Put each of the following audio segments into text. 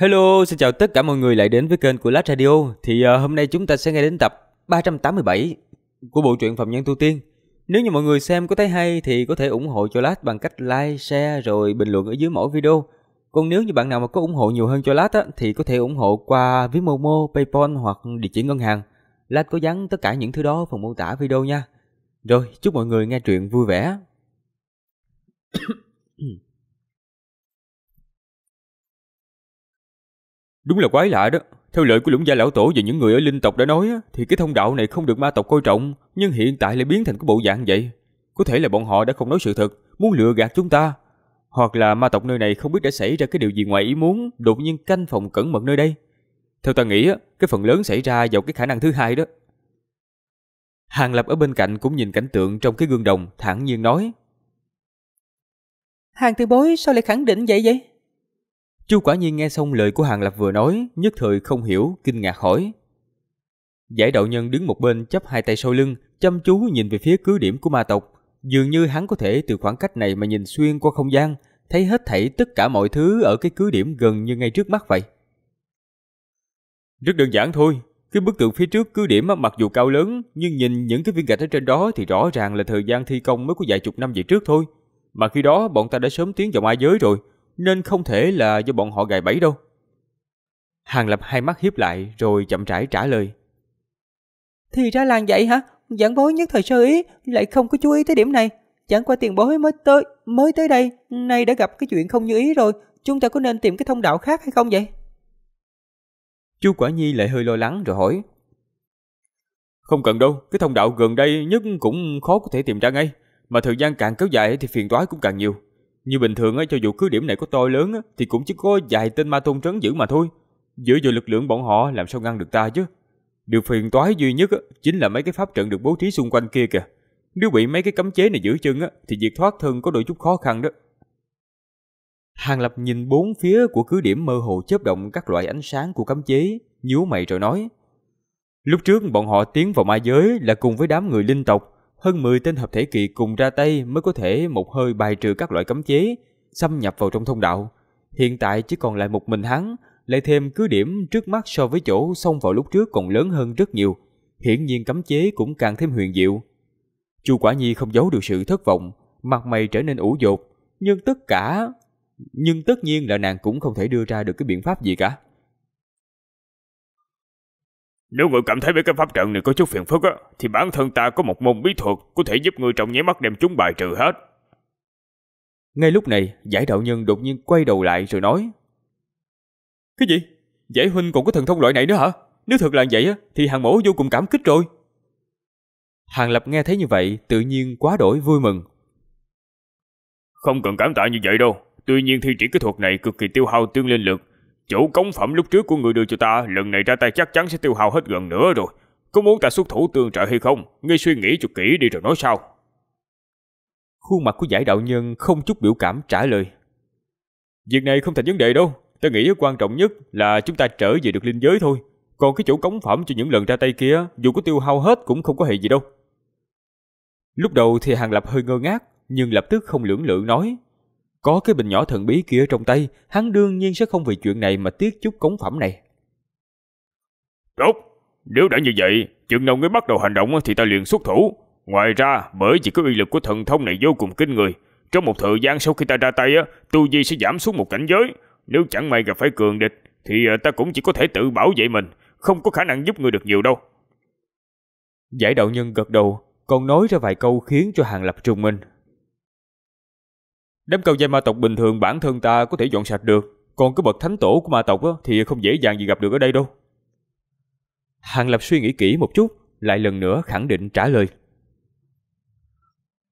Hello, xin chào tất cả mọi người lại đến với kênh của Lát Radio. Thì uh, hôm nay chúng ta sẽ nghe đến tập 387 của bộ truyện Phạm Nhân Tu Tiên. Nếu như mọi người xem có thấy hay thì có thể ủng hộ cho Lát bằng cách like, share rồi bình luận ở dưới mỗi video. Còn nếu như bạn nào mà có ủng hộ nhiều hơn cho Lát á, thì có thể ủng hộ qua ví Momo, Paypal hoặc địa chỉ ngân hàng. Lát có dán tất cả những thứ đó phần mô tả video nha. Rồi, chúc mọi người nghe truyện vui vẻ. Đúng là quái lạ đó. Theo lời của lũng gia lão tổ và những người ở linh tộc đã nói thì cái thông đạo này không được ma tộc coi trọng, nhưng hiện tại lại biến thành cái bộ dạng vậy. Có thể là bọn họ đã không nói sự thật, muốn lừa gạt chúng ta. Hoặc là ma tộc nơi này không biết đã xảy ra cái điều gì ngoài ý muốn, đột nhiên canh phòng cẩn mật nơi đây. Theo ta nghĩ, cái phần lớn xảy ra vào cái khả năng thứ hai đó. Hàng Lập ở bên cạnh cũng nhìn cảnh tượng trong cái gương đồng, thẳng nhiên nói. Hàng tiền bối sao lại khẳng định vậy vậy? Chu quả nhiên nghe xong lời của Hàng Lập vừa nói, nhất thời không hiểu, kinh ngạc hỏi. Giải đạo nhân đứng một bên chấp hai tay sau lưng, chăm chú nhìn về phía cứ điểm của ma tộc. Dường như hắn có thể từ khoảng cách này mà nhìn xuyên qua không gian, thấy hết thảy tất cả mọi thứ ở cái cứ điểm gần như ngay trước mắt vậy. Rất đơn giản thôi, cái bức tượng phía trước cứ điểm mặc dù cao lớn, nhưng nhìn những cái viên gạch ở trên đó thì rõ ràng là thời gian thi công mới có vài chục năm về trước thôi. Mà khi đó bọn ta đã sớm tiến vào ma giới rồi, nên không thể là do bọn họ gài bẫy đâu. Hàng Lập hai mắt hiếp lại rồi chậm rãi trả lời. Thì ra làng vậy hả? Giảng bối nhất thời sơ ý, lại không có chú ý tới điểm này. Chẳng qua tiền bối mới tới mới tới đây, nay đã gặp cái chuyện không như ý rồi, chúng ta có nên tìm cái thông đạo khác hay không vậy? Chu Quả Nhi lại hơi lo lắng rồi hỏi. Không cần đâu, cái thông đạo gần đây nhất cũng khó có thể tìm ra ngay, mà thời gian càng kéo dài thì phiền toái cũng càng nhiều. Như bình thường á, cho dù cứ điểm này của tôi lớn á, thì cũng chỉ có vài tên ma tôn trấn giữ mà thôi. Dựa vào lực lượng bọn họ làm sao ngăn được ta chứ? Điều phiền toái duy nhất á, chính là mấy cái pháp trận được bố trí xung quanh kia kìa. Nếu bị mấy cái cấm chế này giữ chân á, thì việc thoát thân có đôi chút khó khăn đó. Hàng Lập nhìn bốn phía của cứ điểm mơ hồ chớp động các loại ánh sáng của cấm chế, nhíu mày rồi nói. Lúc trước bọn họ tiến vào ma giới là cùng với đám người linh tộc, hơn 10 tên hợp thể kỳ cùng ra tay mới có thể một hơi bài trừ các loại cấm chế, xâm nhập vào trong thông đạo. Hiện tại chỉ còn lại một mình hắn, lại thêm cứ điểm trước mắt so với chỗ xông vào lúc trước còn lớn hơn rất nhiều, hiển nhiên cấm chế cũng càng thêm huyền diệu. Chu Quả Nhi không giấu được sự thất vọng, mặt mày trở nên ủ dột, nhưng tất cả nhưng tất nhiên là nàng cũng không thể đưa ra được cái biện pháp gì cả. Nếu người cảm thấy mấy cái pháp trận này có chút phiền phức á, thì bản thân ta có một môn bí thuật có thể giúp người trong nháy mắt đem chúng bài trừ hết. Ngay lúc này, giải đạo nhân đột nhiên quay đầu lại rồi nói. Cái gì? Giải huynh còn có thần thông loại này nữa hả? Nếu thật là vậy á, thì hàng mẫu vô cùng cảm kích rồi. Hàng lập nghe thấy như vậy, tự nhiên quá đổi vui mừng. Không cần cảm tạ như vậy đâu, tuy nhiên thi triển cái thuật này cực kỳ tiêu hao tương linh lực, Chỗ cống phẩm lúc trước của người đưa cho ta lần này ra tay chắc chắn sẽ tiêu hao hết gần nữa rồi. Có muốn ta xuất thủ tương trợ hay không? Ngươi suy nghĩ cho kỹ đi rồi nói sau. Khuôn mặt của giải đạo nhân không chút biểu cảm trả lời. Việc này không thành vấn đề đâu. Ta nghĩ quan trọng nhất là chúng ta trở về được linh giới thôi. Còn cái chỗ cống phẩm cho những lần ra tay kia dù có tiêu hao hết cũng không có hệ gì đâu. Lúc đầu thì Hàng Lập hơi ngơ ngác nhưng lập tức không lưỡng lự nói có cái bình nhỏ thần bí kia trong tay, hắn đương nhiên sẽ không vì chuyện này mà tiếc chút cống phẩm này. Tốt, nếu đã như vậy, chừng nào ngươi bắt đầu hành động thì ta liền xuất thủ. Ngoài ra, bởi chỉ có uy lực của thần thông này vô cùng kinh người, trong một thời gian sau khi ta ra tay, tu vi sẽ giảm xuống một cảnh giới. Nếu chẳng may gặp phải cường địch, thì à, ta cũng chỉ có thể tự bảo vệ mình, không có khả năng giúp ngươi được nhiều đâu. Giải đạo nhân gật đầu, còn nói ra vài câu khiến cho hàng lập trùng mình. Đám cao giai ma tộc bình thường bản thân ta có thể dọn sạch được, còn cái bậc thánh tổ của ma tộc thì không dễ dàng gì gặp được ở đây đâu. Hàng Lập suy nghĩ kỹ một chút, lại lần nữa khẳng định trả lời.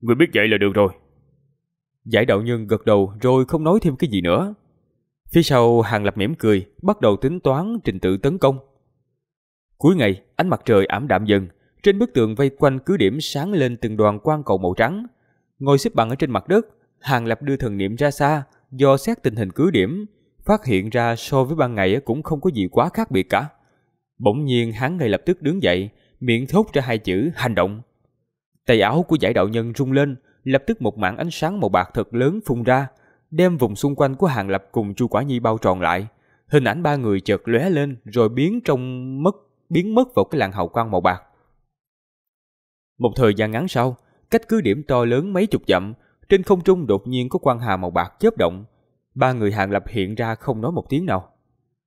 Người biết vậy là được rồi. Giải đạo nhân gật đầu rồi không nói thêm cái gì nữa. Phía sau Hàng Lập mỉm cười, bắt đầu tính toán trình tự tấn công. Cuối ngày, ánh mặt trời ảm đạm dần, trên bức tường vây quanh cứ điểm sáng lên từng đoàn quang cầu màu trắng. Ngồi xếp bằng ở trên mặt đất, Hàng Lập đưa thần niệm ra xa, do xét tình hình cứ điểm, phát hiện ra so với ban ngày cũng không có gì quá khác biệt cả. Bỗng nhiên hắn ngay lập tức đứng dậy, miệng thốt ra hai chữ hành động. Tay áo của giải đạo nhân rung lên, lập tức một mảng ánh sáng màu bạc thật lớn phun ra, đem vùng xung quanh của Hàng Lập cùng Chu Quả Nhi bao tròn lại. Hình ảnh ba người chợt lóe lên rồi biến trong mất biến mất vào cái làn hào quang màu bạc. Một thời gian ngắn sau, cách cứ điểm to lớn mấy chục dặm, trên không trung đột nhiên có quan hà màu bạc chớp động. Ba người Hàng Lập hiện ra không nói một tiếng nào.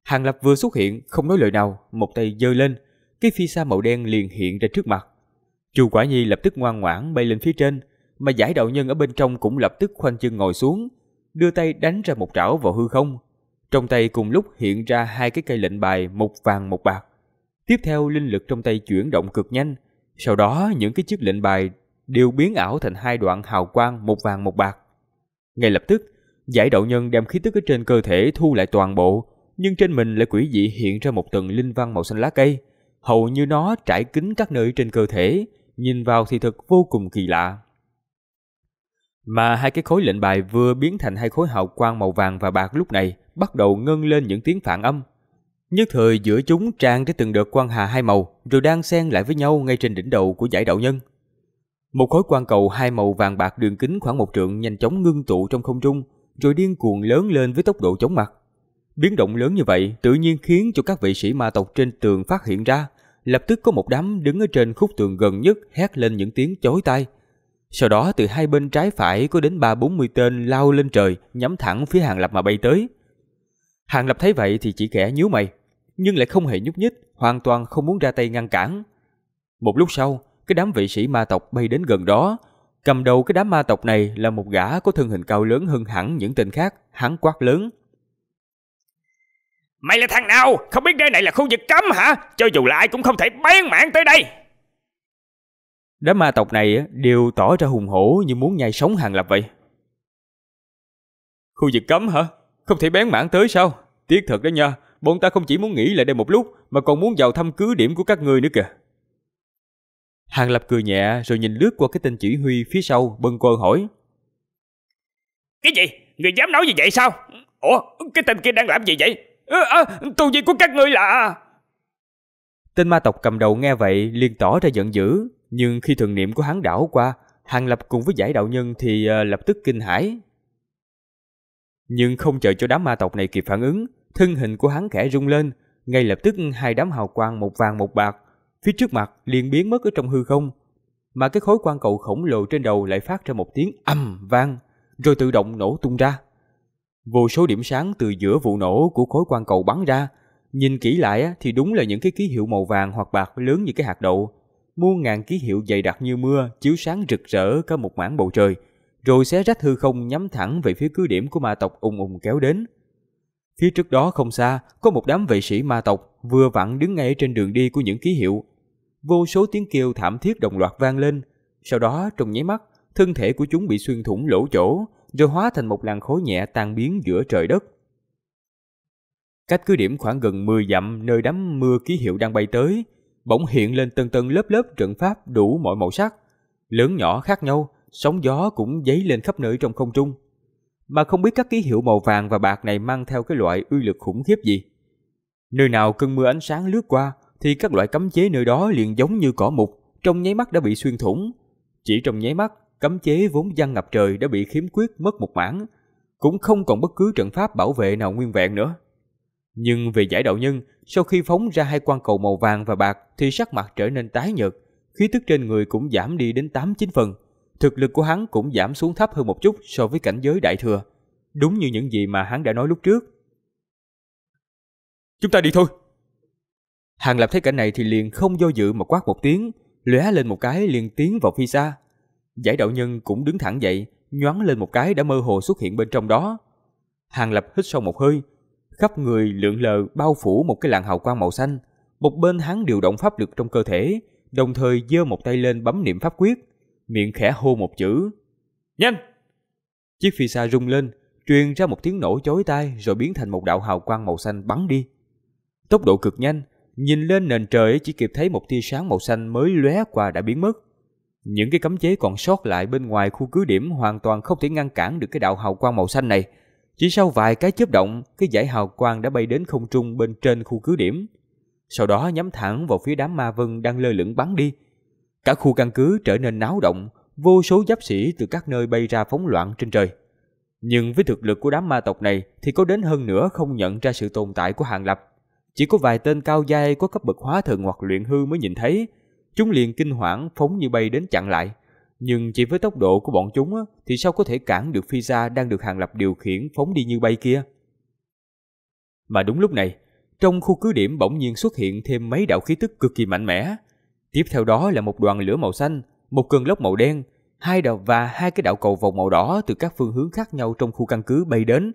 Hàng Lập vừa xuất hiện, không nói lời nào, một tay giơ lên. Cái phi sa màu đen liền hiện ra trước mặt. Chu Quả Nhi lập tức ngoan ngoãn bay lên phía trên, mà giải đạo nhân ở bên trong cũng lập tức khoanh chân ngồi xuống, đưa tay đánh ra một trảo vào hư không. Trong tay cùng lúc hiện ra hai cái cây lệnh bài một vàng một bạc. Tiếp theo linh lực trong tay chuyển động cực nhanh, sau đó những cái chiếc lệnh bài đều biến ảo thành hai đoạn hào quang một vàng một bạc. Ngay lập tức, giải đạo nhân đem khí tức ở trên cơ thể thu lại toàn bộ, nhưng trên mình lại quỷ dị hiện ra một tầng linh văn màu xanh lá cây, hầu như nó trải kín các nơi trên cơ thể, nhìn vào thì thật vô cùng kỳ lạ. Mà hai cái khối lệnh bài vừa biến thành hai khối hào quang màu vàng và bạc lúc này bắt đầu ngân lên những tiếng phản âm. Nhất thời giữa chúng trang ra từng đợt quang hà hai màu rồi đang xen lại với nhau ngay trên đỉnh đầu của giải đạo nhân. Một khối quan cầu hai màu vàng bạc đường kính khoảng một trượng nhanh chóng ngưng tụ trong không trung, rồi điên cuồng lớn lên với tốc độ chóng mặt. Biến động lớn như vậy tự nhiên khiến cho các vị sĩ ma tộc trên tường phát hiện ra, lập tức có một đám đứng ở trên khúc tường gần nhất hét lên những tiếng chói tai. Sau đó từ hai bên trái phải có đến ba bốn mươi tên lao lên trời, nhắm thẳng phía Hàng Lập mà bay tới. Hàng Lập thấy vậy thì chỉ kẻ nhíu mày, nhưng lại không hề nhúc nhích, hoàn toàn không muốn ra tay ngăn cản. Một lúc sau, cái đám vị sĩ ma tộc bay đến gần đó. Cầm đầu cái đám ma tộc này là một gã có thân hình cao lớn hơn hẳn những tên khác, hắn quát lớn. Mày là thằng nào? Không biết nơi này là khu vực cấm hả? Cho dù là ai cũng không thể bán mạng tới đây. Đám ma tộc này đều tỏ ra hùng hổ như muốn nhai sống hàng lập vậy. Khu vực cấm hả? Không thể bán mạng tới sao? Tiếc thật đó nha, bọn ta không chỉ muốn nghỉ lại đây một lúc mà còn muốn vào thăm cứ điểm của các ngươi nữa kìa. Hàng Lập cười nhẹ rồi nhìn lướt qua cái tên chỉ huy phía sau bâng quơ hỏi. Cái gì? Người dám nói gì vậy sao? Ủa, cái tên kia đang làm gì vậy? À, à, tu của các ngươi là... Tên ma tộc cầm đầu nghe vậy liền tỏ ra giận dữ, nhưng khi thần niệm của hắn đảo qua, Hàng Lập cùng với giải đạo nhân thì ờ, lập tức kinh hãi. Nhưng không chờ cho đám ma tộc này kịp phản ứng, thân hình của hắn khẽ rung lên, ngay lập tức hai đám hào quang một vàng một bạc phía trước mặt liền biến mất ở trong hư không. Mà cái khối quan cầu khổng lồ trên đầu lại phát ra một tiếng ầm vang, rồi tự động nổ tung ra. Vô số điểm sáng từ giữa vụ nổ của khối quan cầu bắn ra, nhìn kỹ lại thì đúng là những cái ký hiệu màu vàng hoặc bạc lớn như cái hạt đậu. Muôn ngàn ký hiệu dày đặc như mưa, chiếu sáng rực rỡ cả một mảng bầu trời, rồi xé rách hư không nhắm thẳng về phía cứ điểm của ma tộc ùng ùng kéo đến. Phía trước đó không xa, có một đám vệ sĩ ma tộc vừa vặn đứng ngay trên đường đi của những ký hiệu, Vô số tiếng kêu thảm thiết đồng loạt vang lên. Sau đó, trong nháy mắt, thân thể của chúng bị xuyên thủng lỗ chỗ, rồi hóa thành một làn khối nhẹ tan biến giữa trời đất. Cách cứ điểm khoảng gần 10 dặm nơi đám mưa ký hiệu đang bay tới, bỗng hiện lên tầng tầng lớp lớp trận pháp đủ mọi màu sắc, lớn nhỏ khác nhau, sóng gió cũng dấy lên khắp nơi trong không trung. Mà không biết các ký hiệu màu vàng và bạc này mang theo cái loại uy lực khủng khiếp gì. Nơi nào cơn mưa ánh sáng lướt qua, thì các loại cấm chế nơi đó liền giống như cỏ mục, trong nháy mắt đã bị xuyên thủng. Chỉ trong nháy mắt, cấm chế vốn giăng ngập trời đã bị khiếm khuyết mất một mảng, cũng không còn bất cứ trận pháp bảo vệ nào nguyên vẹn nữa. Nhưng về giải đạo nhân, sau khi phóng ra hai quan cầu màu vàng và bạc thì sắc mặt trở nên tái nhợt, khí tức trên người cũng giảm đi đến 8-9 phần. Thực lực của hắn cũng giảm xuống thấp hơn một chút so với cảnh giới đại thừa. Đúng như những gì mà hắn đã nói lúc trước. Chúng ta đi thôi, Hàng Lập thấy cảnh này thì liền không do dự mà quát một tiếng, lóe lên một cái liền tiến vào phi xa. Giải đạo nhân cũng đứng thẳng dậy, nhoáng lên một cái đã mơ hồ xuất hiện bên trong đó. Hàng Lập hít sâu một hơi, khắp người lượn lờ bao phủ một cái làn hào quang màu xanh. Một bên hắn điều động pháp lực trong cơ thể, đồng thời giơ một tay lên bấm niệm pháp quyết, miệng khẽ hô một chữ. Nhanh! Chiếc phi xa rung lên, truyền ra một tiếng nổ chói tai rồi biến thành một đạo hào quang màu xanh bắn đi. Tốc độ cực nhanh, Nhìn lên nền trời chỉ kịp thấy một tia sáng màu xanh mới lóe qua đã biến mất. Những cái cấm chế còn sót lại bên ngoài khu cứ điểm hoàn toàn không thể ngăn cản được cái đạo hào quang màu xanh này. Chỉ sau vài cái chớp động, cái dải hào quang đã bay đến không trung bên trên khu cứ điểm. Sau đó nhắm thẳng vào phía đám ma vân đang lơ lửng bắn đi. Cả khu căn cứ trở nên náo động, vô số giáp sĩ từ các nơi bay ra phóng loạn trên trời. Nhưng với thực lực của đám ma tộc này thì có đến hơn nữa không nhận ra sự tồn tại của Hàng Lập. Chỉ có vài tên cao giai có cấp bậc hóa thần hoặc luyện hư mới nhìn thấy. Chúng liền kinh hoảng phóng như bay đến chặn lại. Nhưng chỉ với tốc độ của bọn chúng thì sao có thể cản được phi xa đang được Hàng Lập điều khiển phóng đi như bay kia. Mà đúng lúc này, trong khu cứ điểm bỗng nhiên xuất hiện thêm mấy đạo khí tức cực kỳ mạnh mẽ. Tiếp theo đó là một đoàn lửa màu xanh, một cơn lốc màu đen, hai đạo và hai cái đạo cầu vòng màu đỏ từ các phương hướng khác nhau trong khu căn cứ bay đến,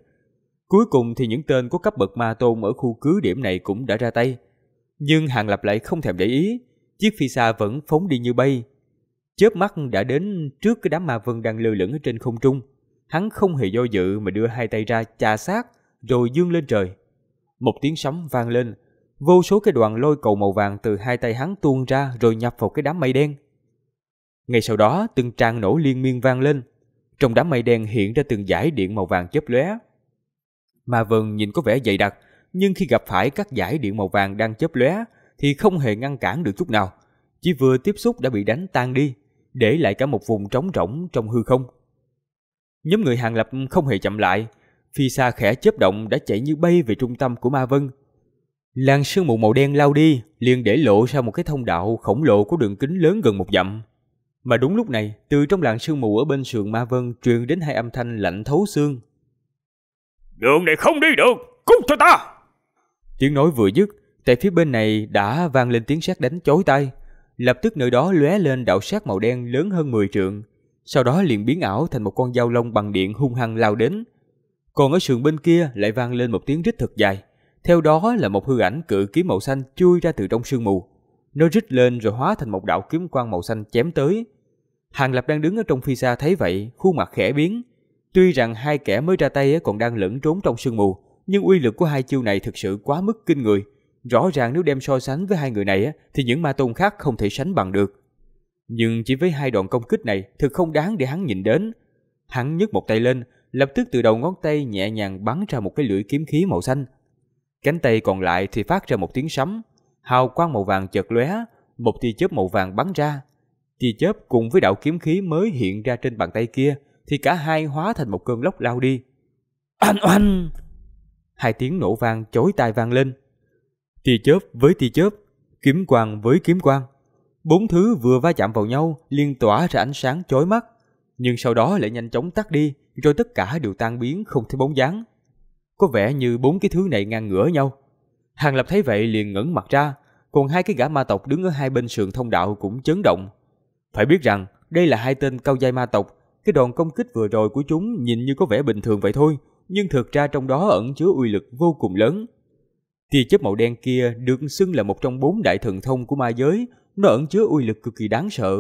Cuối cùng thì những tên có cấp bậc ma tôn ở khu cứ điểm này cũng đã ra tay. Nhưng Hàng Lập lại không thèm để ý, chiếc phi xa vẫn phóng đi như bay. Chớp mắt đã đến trước cái đám ma vân đang lơ lửng ở trên không trung. Hắn không hề do dự mà đưa hai tay ra chà sát, rồi dương lên trời. Một tiếng sấm vang lên, vô số cái đoàn lôi cầu màu vàng từ hai tay hắn tuôn ra rồi nhập vào cái đám mây đen. Ngay sau đó, từng tràng nổ liên miên vang lên. Trong đám mây đen hiện ra từng dải điện màu vàng chớp lóe, Ma Vân nhìn có vẻ dày đặc, nhưng khi gặp phải các dải điện màu vàng đang chớp lóe thì không hề ngăn cản được chút nào. Chỉ vừa tiếp xúc đã bị đánh tan đi, để lại cả một vùng trống rỗng trong hư không. Nhóm người hàng lập không hề chậm lại, phi xa khẽ chớp động đã chạy như bay về trung tâm của Ma Vân. Làn sương mù màu đen lao đi, liền để lộ ra một cái thông đạo khổng lồ có đường kính lớn gần một dặm. Mà đúng lúc này, từ trong làn sương mù ở bên sườn Ma Vân truyền đến hai âm thanh lạnh thấu xương, Đường này không đi được, cút cho ta! Tiếng nói vừa dứt, tại phía bên này đã vang lên tiếng sét đánh chói tai. Lập tức nơi đó lóe lên đạo sát màu đen lớn hơn 10 trượng. Sau đó liền biến ảo thành một con dao lông bằng điện hung hăng lao đến. Còn ở sườn bên kia lại vang lên một tiếng rít thật dài. Theo đó là một hư ảnh cự kiếm màu xanh chui ra từ trong sương mù. Nó rít lên rồi hóa thành một đạo kiếm quang màu xanh chém tới. Hàng Lập đang đứng ở trong phi xa thấy vậy, khuôn mặt khẽ biến, Tuy rằng hai kẻ mới ra tay còn đang lẫn trốn trong sương mù, nhưng uy lực của hai chiêu này thực sự quá mức kinh người. Rõ ràng nếu đem so sánh với hai người này thì những ma tôn khác không thể sánh bằng được. Nhưng chỉ với hai đoạn công kích này thực không đáng để hắn nhìn đến. Hắn nhấc một tay lên, lập tức từ đầu ngón tay nhẹ nhàng bắn ra một cái lưỡi kiếm khí màu xanh. Cánh tay còn lại thì phát ra một tiếng sấm, hào quang màu vàng chợt lóe, một tia chớp màu vàng bắn ra. Tia chớp cùng với đạo kiếm khí mới hiện ra trên bàn tay kia, thì cả hai hóa thành một cơn lốc lao đi. Oanh oanh! Hai tiếng nổ vang chối tai vang lên. Tia chớp với tia chớp, kiếm quang với kiếm quang. Bốn thứ vừa va chạm vào nhau liên tỏa ra ánh sáng chói mắt, nhưng sau đó lại nhanh chóng tắt đi, rồi tất cả đều tan biến không thấy bóng dáng. Có vẻ như bốn cái thứ này ngang ngửa nhau. Hàng Lập thấy vậy liền ngẩng mặt ra, còn hai cái gã ma tộc đứng ở hai bên sườn thông đạo cũng chấn động. Phải biết rằng đây là hai tên cao giai ma tộc cái đòn công kích vừa rồi của chúng nhìn như có vẻ bình thường vậy thôi, nhưng thực ra trong đó ẩn chứa uy lực vô cùng lớn. Tia chớp màu đen kia được xưng là một trong bốn đại thần thông của ma giới, nó ẩn chứa uy lực cực kỳ đáng sợ.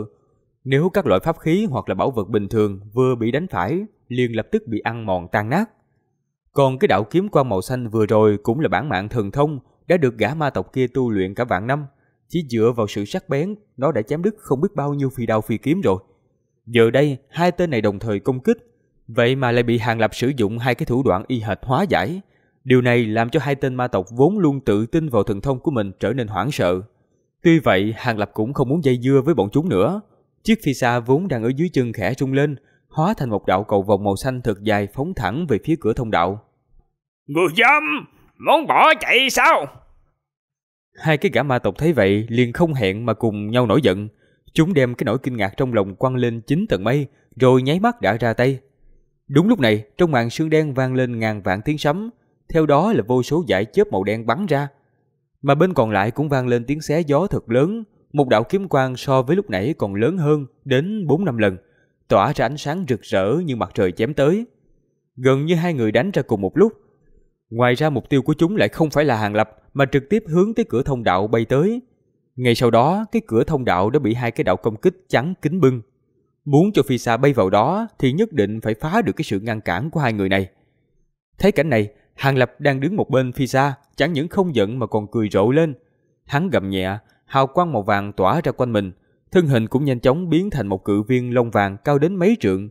Nếu các loại pháp khí hoặc là bảo vật bình thường vừa bị đánh phải, liền lập tức bị ăn mòn tan nát. Còn cái đạo kiếm quang màu xanh vừa rồi cũng là bản mạng thần thông, đã được gã ma tộc kia tu luyện cả vạn năm. Chỉ dựa vào sự sắc bén, nó đã chém đứt không biết bao nhiêu phi đao phi kiếm rồi. Giờ đây, hai tên này đồng thời công kích, vậy mà lại bị Hàng Lập sử dụng hai cái thủ đoạn y hệt hóa giải. Điều này làm cho hai tên ma tộc vốn luôn tự tin vào thần thông của mình trở nên hoảng sợ. Tuy vậy, Hàng Lập cũng không muốn dây dưa với bọn chúng nữa. Chiếc phi xa vốn đang ở dưới chân khẽ rung lên, hóa thành một đạo cầu vòng màu xanh thật dài phóng thẳng về phía cửa thông đạo. Người dâm, muốn bỏ chạy sao? Hai cái gã ma tộc thấy vậy liền không hẹn mà cùng nhau nổi giận. Chúng đem cái nỗi kinh ngạc trong lòng quăng lên chín tầng mây, rồi nháy mắt đã ra tay. Đúng lúc này, trong màn sương đen vang lên ngàn vạn tiếng sấm, theo đó là vô số dải chớp màu đen bắn ra. Mà bên còn lại cũng vang lên tiếng xé gió thật lớn, một đạo kiếm quang so với lúc nãy còn lớn hơn đến 4 năm lần, tỏa ra ánh sáng rực rỡ như mặt trời chém tới. Gần như hai người đánh ra cùng một lúc. Ngoài ra mục tiêu của chúng lại không phải là Hàng Lập mà trực tiếp hướng tới cửa thông đạo bay tới, ngay sau đó, cái cửa thông đạo đã bị hai cái đạo công kích chắn kính bưng. Muốn cho phi xa bay vào đó thì nhất định phải phá được cái sự ngăn cản của hai người này. Thấy cảnh này, Hàng Lập đang đứng một bên phi xa, chẳng những không giận mà còn cười rộ lên. Hắn gầm nhẹ, hào quang màu vàng tỏa ra quanh mình, thân hình cũng nhanh chóng biến thành một cự viên lông vàng cao đến mấy trượng.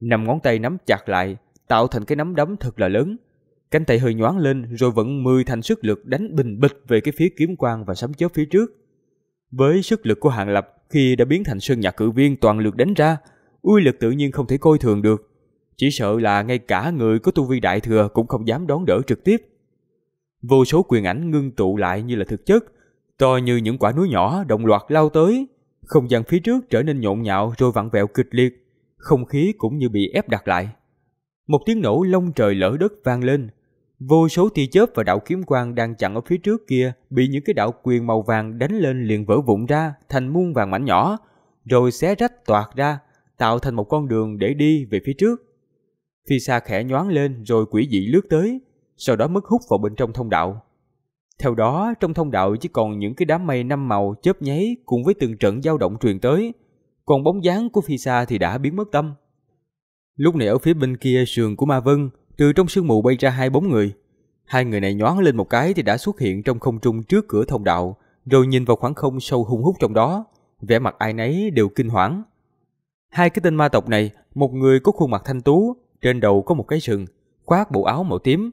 Nằm ngón tay nắm chặt lại, tạo thành cái nắm đấm thật là lớn. Cánh tay hơi nhoáng lên rồi vẫn mười thành sức lực đánh bình bịch về cái phía kiếm quang và sấm chớp phía trước. Với sức lực của Hàng Lập khi đã biến thành sơn nhạc cử viên toàn lực đánh ra, uy lực tự nhiên không thể coi thường được. Chỉ sợ là ngay cả người có tu vi đại thừa cũng không dám đón đỡ trực tiếp. Vô số quyền ảnh ngưng tụ lại như là thực chất, to như những quả núi nhỏ đồng loạt lao tới. Không gian phía trước trở nên nhộn nhạo rồi vặn vẹo kịch liệt, không khí cũng như bị ép đặt lại. Một tiếng nổ lông trời lỡ đất vang lên, Vô số tia chớp và đạo kiếm quang đang chặn ở phía trước kia bị những cái đạo quyền màu vàng đánh lên liền vỡ vụn ra thành muôn vàng mảnh nhỏ, rồi xé rách toạt ra, tạo thành một con đường để đi về phía trước. Phi xa khẽ nhoáng lên rồi quỷ dị lướt tới, sau đó mất hút vào bên trong thông đạo. Theo đó, trong thông đạo chỉ còn những cái đám mây năm màu chớp nháy cùng với từng trận dao động truyền tới, còn bóng dáng của Phi xa thì đã biến mất tâm. Lúc này ở phía bên kia sườn của Ma Vân, từ trong sương mù bay ra hai bóng người. Hai người này nhoáng lên một cái thì đã xuất hiện trong không trung trước cửa thông đạo, rồi nhìn vào khoảng không sâu hung hút trong đó. Vẻ mặt ai nấy đều kinh hoảng. Hai cái tên ma tộc này, một người có khuôn mặt thanh tú, trên đầu có một cái sừng, khoác bộ áo màu tím.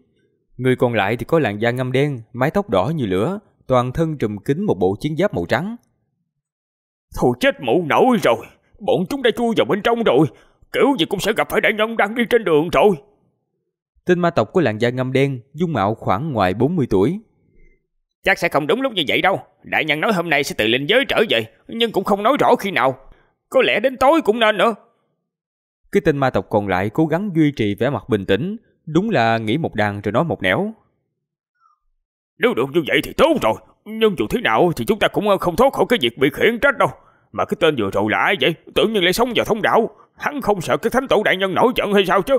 Người còn lại thì có làn da ngâm đen, mái tóc đỏ như lửa, toàn thân trùm kín một bộ chiến giáp màu trắng. Thôi chết mụ nổi rồi, bọn chúng đã chui vào bên trong rồi, kiểu gì cũng sẽ gặp phải đại nhân đang đi trên đường rồi. Tên ma tộc có làn da ngâm đen, dung mạo khoảng ngoài 40 tuổi. Chắc sẽ không đúng lúc như vậy đâu. Đại nhân nói hôm nay sẽ từ linh giới trở về, nhưng cũng không nói rõ khi nào. Có lẽ đến tối cũng nên nữa. Cái tên ma tộc còn lại cố gắng duy trì vẻ mặt bình tĩnh, đúng là nghĩ một đàn rồi nói một nẻo. Nếu được như vậy thì tốt rồi, nhưng dù thế nào thì chúng ta cũng không thoát khỏi cái việc bị khiển trách đâu. Mà cái tên vừa rồi là ai vậy? tưởng như lại sống vào thông đạo. Hắn không sợ cái thánh tổ đại nhân nổi giận hay sao chứ?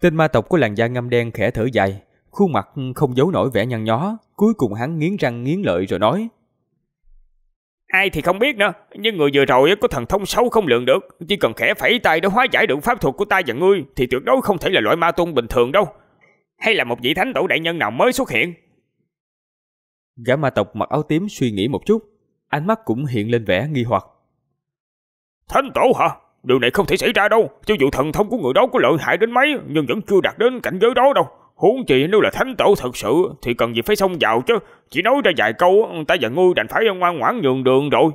Tên ma tộc của làn da ngâm đen khẽ thở dài, khuôn mặt không giấu nổi vẻ nhăn nhó, cuối cùng hắn nghiến răng nghiến lợi rồi nói. Ai thì không biết nữa, nhưng người vừa rồi có thần thông sâu không lượng được, chỉ cần khẽ phẩy tay để hóa giải được pháp thuật của ta và ngươi thì tuyệt đối không thể là loại ma tôn bình thường đâu. Hay là một vị thánh tổ đại nhân nào mới xuất hiện? Gã ma tộc mặc áo tím suy nghĩ một chút, ánh mắt cũng hiện lên vẻ nghi hoặc. Thánh tổ hả? Điều này không thể xảy ra đâu Cho dù thần thông của người đó có lợi hại đến mấy Nhưng vẫn chưa đạt đến cảnh giới đó đâu Huống chi nếu là thánh tổ thật sự Thì cần gì phải xông vào chứ Chỉ nói ra vài câu Ta và ngươi đành phải ngoan ngoãn nhường đường rồi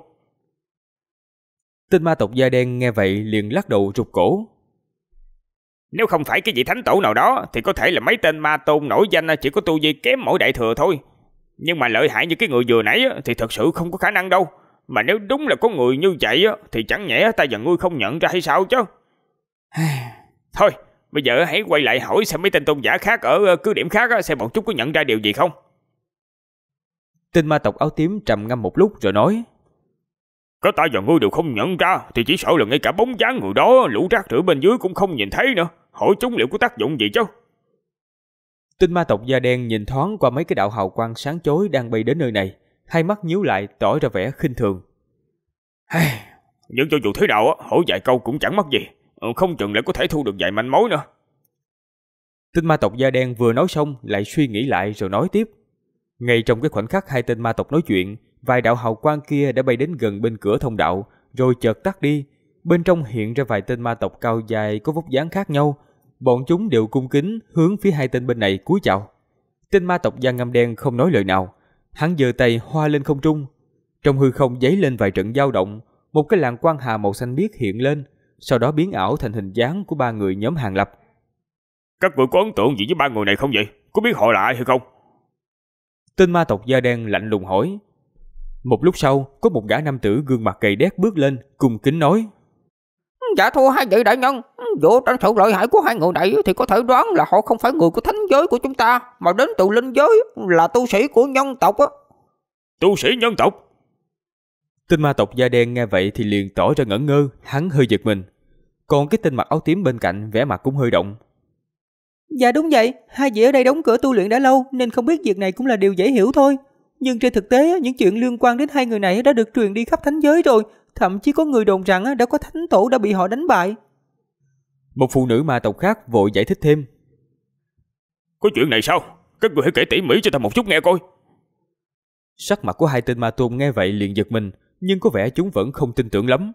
Tên ma tộc da đen nghe vậy liền lắc đầu rụt cổ Nếu không phải cái vị thánh tổ nào đó Thì có thể là mấy tên ma tôn nổi danh Chỉ có tu vi kém mỗi đại thừa thôi Nhưng mà lợi hại như cái người vừa nãy Thì thật sự không có khả năng đâu mà nếu đúng là có người như vậy á, thì chẳng nhẽ ta và ngươi không nhận ra hay sao chứ? Thôi, bây giờ hãy quay lại hỏi xem mấy tên tôn giả khác ở ờ, cứ điểm khác á, xem bọn chúng có nhận ra điều gì không? Tên ma tộc áo tím trầm ngâm một lúc rồi nói Có ta và ngươi đều không nhận ra Thì chỉ sợ là ngay cả bóng dáng người đó Lũ rác rưởi bên dưới cũng không nhìn thấy nữa Hỏi chúng liệu có tác dụng gì chứ Tinh ma tộc da đen nhìn thoáng qua mấy cái đạo hào quang sáng chói đang bay đến nơi này hai mắt nhíu lại tỏ ra vẻ khinh thường. Hey, những cho dù thế nào á, hỏi vài câu cũng chẳng mất gì, ừ, không chừng lại có thể thu được vài manh mối nữa. Tên ma tộc da đen vừa nói xong lại suy nghĩ lại rồi nói tiếp. Ngay trong cái khoảnh khắc hai tên ma tộc nói chuyện, vài đạo hào quang kia đã bay đến gần bên cửa thông đạo, rồi chợt tắt đi. Bên trong hiện ra vài tên ma tộc cao dài có vóc dáng khác nhau. Bọn chúng đều cung kính hướng phía hai tên bên này cúi chào. Tên ma tộc da ngăm đen không nói lời nào, Hắn giơ tay hoa lên không trung. Trong hư không dấy lên vài trận dao động, một cái làn quang hà màu xanh biếc hiện lên, sau đó biến ảo thành hình dáng của ba người nhóm hàng lập. Các người có ấn tượng gì với ba người này không vậy? Có biết họ là ai hay không? Tên ma tộc da đen lạnh lùng hỏi. Một lúc sau, có một gã nam tử gương mặt gầy đét bước lên, cùng kính nói giả dạ thua hai vị đại nhân Dựa trên sự lợi hại của hai người này Thì có thể đoán là họ không phải người của thánh giới của chúng ta Mà đến từ linh giới Là tu sĩ của nhân tộc á Tu sĩ nhân tộc Tinh ma tộc da đen nghe vậy thì liền tỏ ra ngẩn ngơ Hắn hơi giật mình Còn cái tinh mặc áo tím bên cạnh vẻ mặt cũng hơi động Dạ đúng vậy Hai vị ở đây đóng cửa tu luyện đã lâu Nên không biết việc này cũng là điều dễ hiểu thôi Nhưng trên thực tế những chuyện liên quan đến hai người này đã được truyền đi khắp thánh giới rồi Thậm chí có người đồn rằng đã có thánh tổ đã bị họ đánh bại. Một phụ nữ ma tộc khác vội giải thích thêm. Có chuyện này sao? Các người hãy kể tỉ mỉ cho ta một chút nghe coi. Sắc mặt của hai tên ma tôn nghe vậy liền giật mình, nhưng có vẻ chúng vẫn không tin tưởng lắm.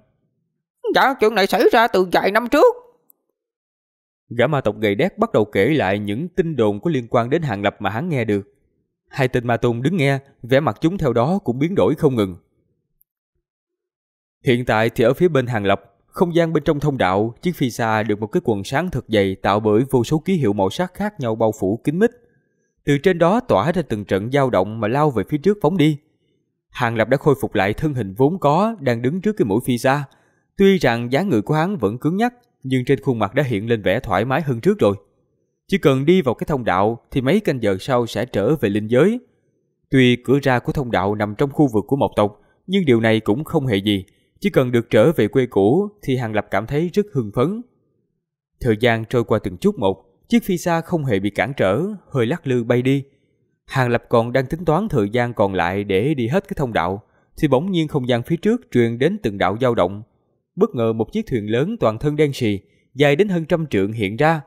Dạ, chuyện này xảy ra từ vài năm trước. Gã ma tộc gầy đét bắt đầu kể lại những tin đồn có liên quan đến hàng lập mà hắn nghe được. Hai tên ma tôn đứng nghe, vẻ mặt chúng theo đó cũng biến đổi không ngừng. Hiện tại thì ở phía bên hàng lập, không gian bên trong thông đạo, chiếc phi xa được một cái quần sáng thật dày tạo bởi vô số ký hiệu màu sắc khác nhau bao phủ kín mít. Từ trên đó tỏa ra từng trận dao động mà lao về phía trước phóng đi. Hàng Lập đã khôi phục lại thân hình vốn có đang đứng trước cái mũi phi xa. Tuy rằng dáng người của hắn vẫn cứng nhắc, nhưng trên khuôn mặt đã hiện lên vẻ thoải mái hơn trước rồi. Chỉ cần đi vào cái thông đạo thì mấy canh giờ sau sẽ trở về linh giới. Tuy cửa ra của thông đạo nằm trong khu vực của một tộc, nhưng điều này cũng không hề gì, chỉ cần được trở về quê cũ thì Hàng Lập cảm thấy rất hưng phấn. Thời gian trôi qua từng chút một, chiếc phi xa không hề bị cản trở, hơi lắc lư bay đi. Hàng Lập còn đang tính toán thời gian còn lại để đi hết cái thông đạo, thì bỗng nhiên không gian phía trước truyền đến từng đạo dao động. Bất ngờ một chiếc thuyền lớn toàn thân đen sì, dài đến hơn trăm trượng hiện ra.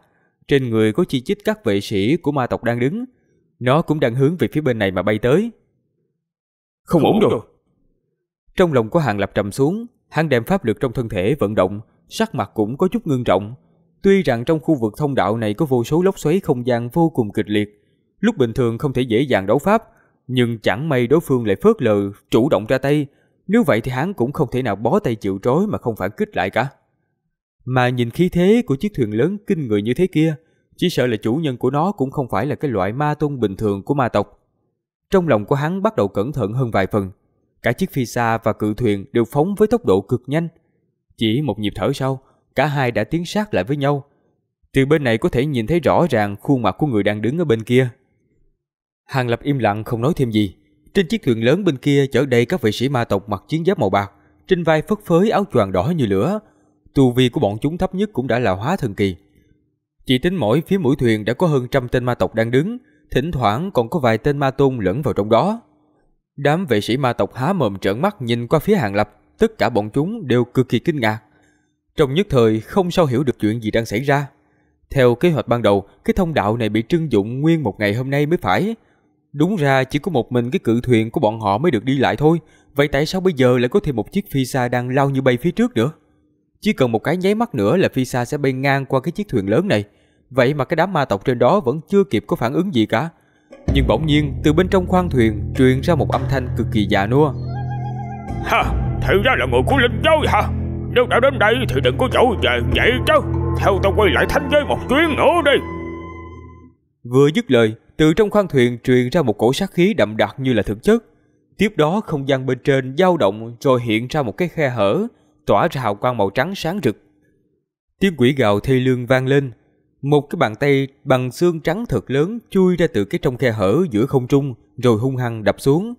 Trên người có chi chít các vệ sĩ của ma tộc đang đứng. Nó cũng đang hướng về phía bên này mà bay tới. Không, không ổn rồi. Trong lòng của Hàng Lập trầm xuống, hắn đem pháp lực trong thân thể vận động, sắc mặt cũng có chút ngưng trọng. Tuy rằng trong khu vực thông đạo này có vô số lốc xoáy không gian vô cùng kịch liệt, lúc bình thường không thể dễ dàng đấu pháp, nhưng chẳng may đối phương lại phớt lờ, chủ động ra tay, nếu vậy thì hắn cũng không thể nào bó tay chịu trói mà không phản kích lại cả. Mà nhìn khí thế của chiếc thuyền lớn kinh người như thế kia, chỉ sợ là chủ nhân của nó cũng không phải là cái loại ma tôn bình thường của ma tộc. Trong lòng của hắn bắt đầu cẩn thận hơn vài phần, Cả chiếc phi xa và cự thuyền đều phóng với tốc độ cực nhanh. Chỉ một nhịp thở sau, cả hai đã tiến sát lại với nhau. Từ bên này có thể nhìn thấy rõ ràng khuôn mặt của người đang đứng ở bên kia. Hàng Lập im lặng không nói thêm gì. Trên chiếc thuyền lớn bên kia chở đầy các vệ sĩ ma tộc mặc chiến giáp màu bạc, trên vai phất phới áo choàng đỏ như lửa. Tu vi của bọn chúng thấp nhất cũng đã là hóa thần kỳ. Chỉ tính mỗi phía mũi thuyền đã có hơn trăm tên ma tộc đang đứng, thỉnh thoảng còn có vài tên ma tôn lẫn vào trong đó. Đám vệ sĩ ma tộc há mồm trợn mắt nhìn qua phía Hàng Lập, tất cả bọn chúng đều cực kỳ kinh ngạc. Trong nhất thời không sao hiểu được chuyện gì đang xảy ra. Theo kế hoạch ban đầu, cái thông đạo này bị trưng dụng nguyên một ngày hôm nay mới phải. Đúng ra chỉ có một mình cái cự thuyền của bọn họ mới được đi lại thôi, vậy tại sao bây giờ lại có thêm một chiếc phi xa đang lao như bay phía trước nữa? Chỉ cần một cái nháy mắt nữa là phi xa sẽ bay ngang qua cái chiếc thuyền lớn này. Vậy mà cái đám ma tộc trên đó vẫn chưa kịp có phản ứng gì cả, nhưng bỗng nhiên từ bên trong khoang thuyền truyền ra một âm thanh cực kỳ già nua Ha, thì ra là người của Linh Giới hả? Nếu đã đến đây thì đừng có dỗ về vậy chứ Theo tao quay lại thánh giới một chuyến nữa đi Vừa dứt lời, từ trong khoang thuyền truyền ra một cổ sát khí đậm đặc như là thực chất Tiếp đó không gian bên trên dao động rồi hiện ra một cái khe hở, tỏa ra hào quang màu trắng sáng rực. Tiếng quỷ gào thê lương vang lên, một cái bàn tay bằng xương trắng thật lớn chui ra từ cái trong khe hở giữa không trung rồi hung hăng đập xuống.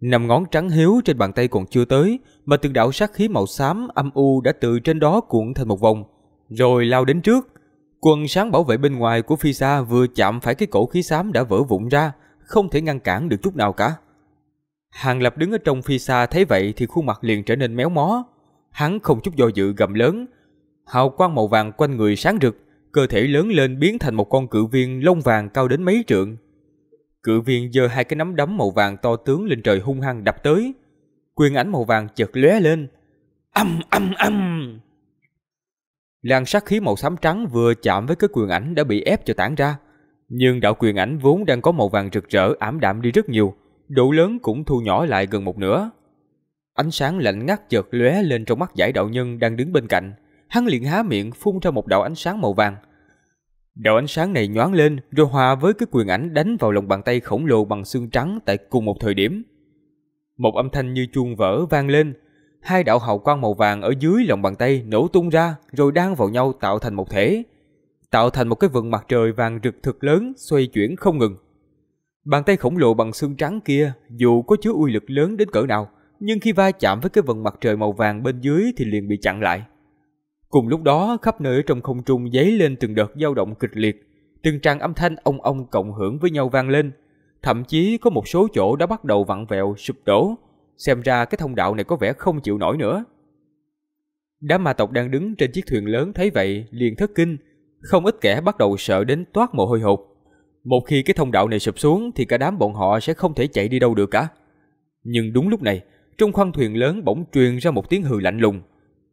Nằm ngón trắng hiếu trên bàn tay còn chưa tới mà từng đạo sát khí màu xám âm u đã từ trên đó cuộn thành một vòng, rồi lao đến trước. Quần sáng bảo vệ bên ngoài của phi xa vừa chạm phải cái cổ khí xám đã vỡ vụn ra, không thể ngăn cản được chút nào cả. Hàng Lập đứng ở trong phi xa thấy vậy thì khuôn mặt liền trở nên méo mó. Hắn không chút do dự gầm lớn. Hào quang màu vàng quanh người sáng rực, cơ thể lớn lên biến thành một con cự viên lông vàng cao đến mấy trượng. Cự viên giơ hai cái nắm đấm màu vàng to tướng lên trời hung hăng đập tới. Quyền ảnh màu vàng chợt lóe lên. Âm âm âm. Làn sát khí màu xám trắng vừa chạm với cái quyền ảnh đã bị ép cho tản ra. Nhưng đạo quyền ảnh vốn đang có màu vàng rực rỡ ảm đạm đi rất nhiều, độ lớn cũng thu nhỏ lại gần một nửa. Ánh sáng lạnh ngắt chợt lóe lên trong mắt giải đạo nhân đang đứng bên cạnh. Hắn liền há miệng phun ra một đạo ánh sáng màu vàng, Đạo ánh sáng này nhoáng lên rồi hòa với cái quyền ảnh đánh vào lòng bàn tay khổng lồ bằng xương trắng tại cùng một thời điểm. Một âm thanh như chuông vỡ vang lên, hai đạo hào quang màu vàng ở dưới lòng bàn tay nổ tung ra rồi đan vào nhau tạo thành một thể, tạo thành một cái vầng mặt trời vàng rực thực lớn xoay chuyển không ngừng. Bàn tay khổng lồ bằng xương trắng kia dù có chứa uy lực lớn đến cỡ nào, nhưng khi va chạm với cái vầng mặt trời màu vàng bên dưới thì liền bị chặn lại. Cùng lúc đó, khắp nơi trong không trung dấy lên từng đợt dao động kịch liệt, từng trang âm thanh ong ong cộng hưởng với nhau vang lên. Thậm chí có một số chỗ đã bắt đầu vặn vẹo, sụp đổ. Xem ra cái thông đạo này có vẻ không chịu nổi nữa. Đám ma tộc đang đứng trên chiếc thuyền lớn thấy vậy liền thất kinh, không ít kẻ bắt đầu sợ đến toát mồ hôi hột. Một khi cái thông đạo này sụp xuống thì cả đám bọn họ sẽ không thể chạy đi đâu được cả. Nhưng đúng lúc này, trong khoang thuyền lớn bỗng truyền ra một tiếng hừ lạnh lùng,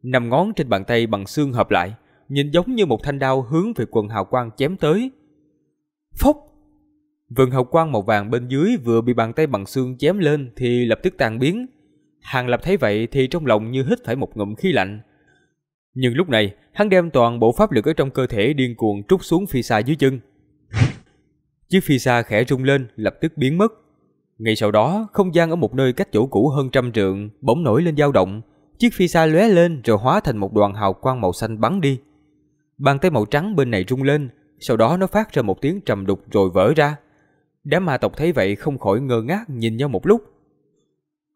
Năm ngón trên bàn tay bằng xương hợp lại, nhìn giống như một thanh đao hướng về quần hào quang chém tới. Phốc! Vườn hào quang màu vàng bên dưới vừa bị bàn tay bằng xương chém lên thì lập tức tan biến. Hàng Lập thấy vậy thì trong lòng như hít phải một ngụm khí lạnh. Nhưng lúc này, hắn đem toàn bộ pháp lực ở trong cơ thể điên cuồng trút xuống phi xa dưới chân. Chiếc phi xa khẽ rung lên, lập tức biến mất. Ngay sau đó, không gian ở một nơi cách chỗ cũ hơn trăm trượng bỗng nổi lên dao động, Chiếc phi xa lóe lên rồi hóa thành một đoàn hào quang màu xanh bắn đi. Bàn tay màu trắng bên này rung lên, sau đó nó phát ra một tiếng trầm đục rồi vỡ ra. Đám ma tộc thấy vậy không khỏi ngơ ngác nhìn nhau một lúc.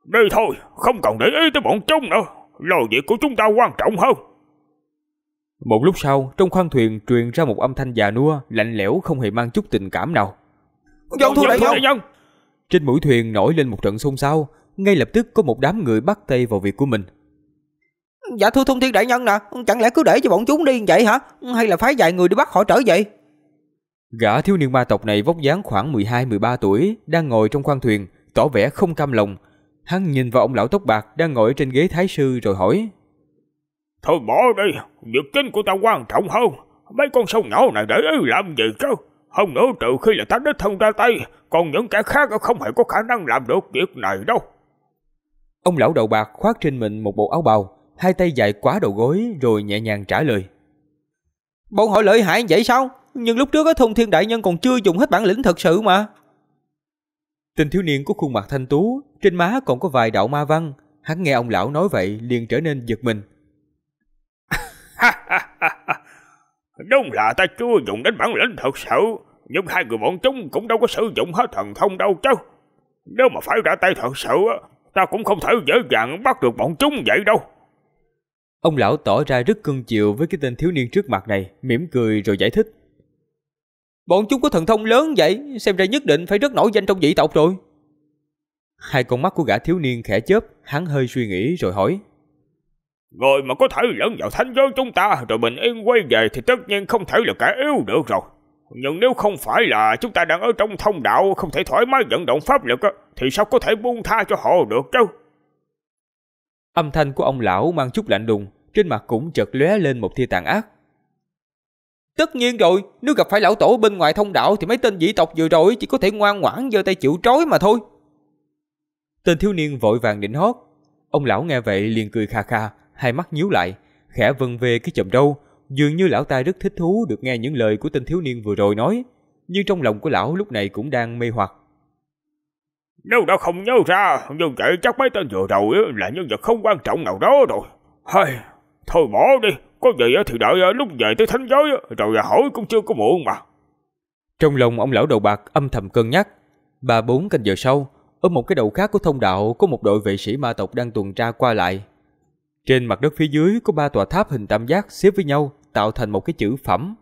Đi thôi, không còn để ý tới bọn chúng nữa, lời việc của chúng ta quan trọng hơn. Một lúc sau, trong khoang thuyền truyền ra một âm thanh già nua, lạnh lẽo không hề mang chút tình cảm nào. Dân thưa đại nhân. nhân! Trên mũi thuyền nổi lên một trận xôn xao, ngay lập tức có một đám người bắt tay vào việc của mình. Dạ thưa thông thiên đại nhân nè Chẳng lẽ cứ để cho bọn chúng đi vậy hả Hay là phái vài người đi bắt họ trở vậy Gã thiếu niên ma tộc này vóc dáng khoảng 12-13 tuổi Đang ngồi trong khoang thuyền Tỏ vẻ không cam lòng Hắn nhìn vào ông lão tóc bạc đang ngồi trên ghế thái sư rồi hỏi Thôi bỏ đi Việc chính của ta quan trọng hơn Mấy con sâu nhỏ này để ý làm gì chứ Không nữa trừ khi là ta đích thân ra tay Còn những kẻ khác không hề có khả năng làm được việc này đâu Ông lão đầu bạc khoác trên mình một bộ áo bào hai tay dài quá đầu gối rồi nhẹ nhàng trả lời. Bọn họ lợi hại vậy sao? Nhưng lúc trước á thông thiên đại nhân còn chưa dùng hết bản lĩnh thật sự mà. Tình thiếu niên có khuôn mặt thanh tú, trên má còn có vài đạo ma văn. Hắn nghe ông lão nói vậy liền trở nên giật mình. Đúng là ta chưa dùng đến bản lĩnh thật sự, nhưng hai người bọn chúng cũng đâu có sử dụng hết thần thông đâu chứ. Nếu mà phải ra tay thật sự, ta cũng không thể dễ dàng bắt được bọn chúng vậy đâu. Ông lão tỏ ra rất cưng chiều với cái tên thiếu niên trước mặt này, mỉm cười rồi giải thích. Bọn chúng có thần thông lớn vậy, xem ra nhất định phải rất nổi danh trong dị tộc rồi. Hai con mắt của gã thiếu niên khẽ chớp, hắn hơi suy nghĩ rồi hỏi. Người mà có thể lẫn vào thánh giới chúng ta rồi bình yên quay về thì tất nhiên không thể là kẻ yếu được rồi. Nhưng nếu không phải là chúng ta đang ở trong thông đạo không thể thoải mái vận động pháp lực thì sao có thể buông tha cho họ được chứ? Âm thanh của ông lão mang chút lạnh lùng, trên mặt cũng chợt lóe lên một tia tàn ác. Tất nhiên rồi, nếu gặp phải lão tổ bên ngoài thông đạo thì mấy tên dị tộc vừa rồi chỉ có thể ngoan ngoãn giơ tay chịu trói mà thôi. Tên thiếu niên vội vàng định hót. Ông lão nghe vậy liền cười kha kha, hai mắt nhíu lại, khẽ vân về cái chậm râu, dường như lão ta rất thích thú được nghe những lời của tên thiếu niên vừa rồi nói, nhưng trong lòng của lão lúc này cũng đang mê hoặc, nếu đã không nhớ ra, như vậy chắc mấy tên vừa đầu là nhân vật không quan trọng nào đó rồi. Hay, thôi bỏ đi, có gì thì đợi à, lúc về tới thánh giới rồi à, hỏi cũng chưa có muộn mà. Trong lòng ông lão đầu bạc âm thầm cân nhắc, ba bốn canh giờ sau, ở một cái đầu khác của thông đạo có một đội vệ sĩ ma tộc đang tuần tra qua lại. Trên mặt đất phía dưới có ba tòa tháp hình tam giác xếp với nhau tạo thành một cái chữ phẩm.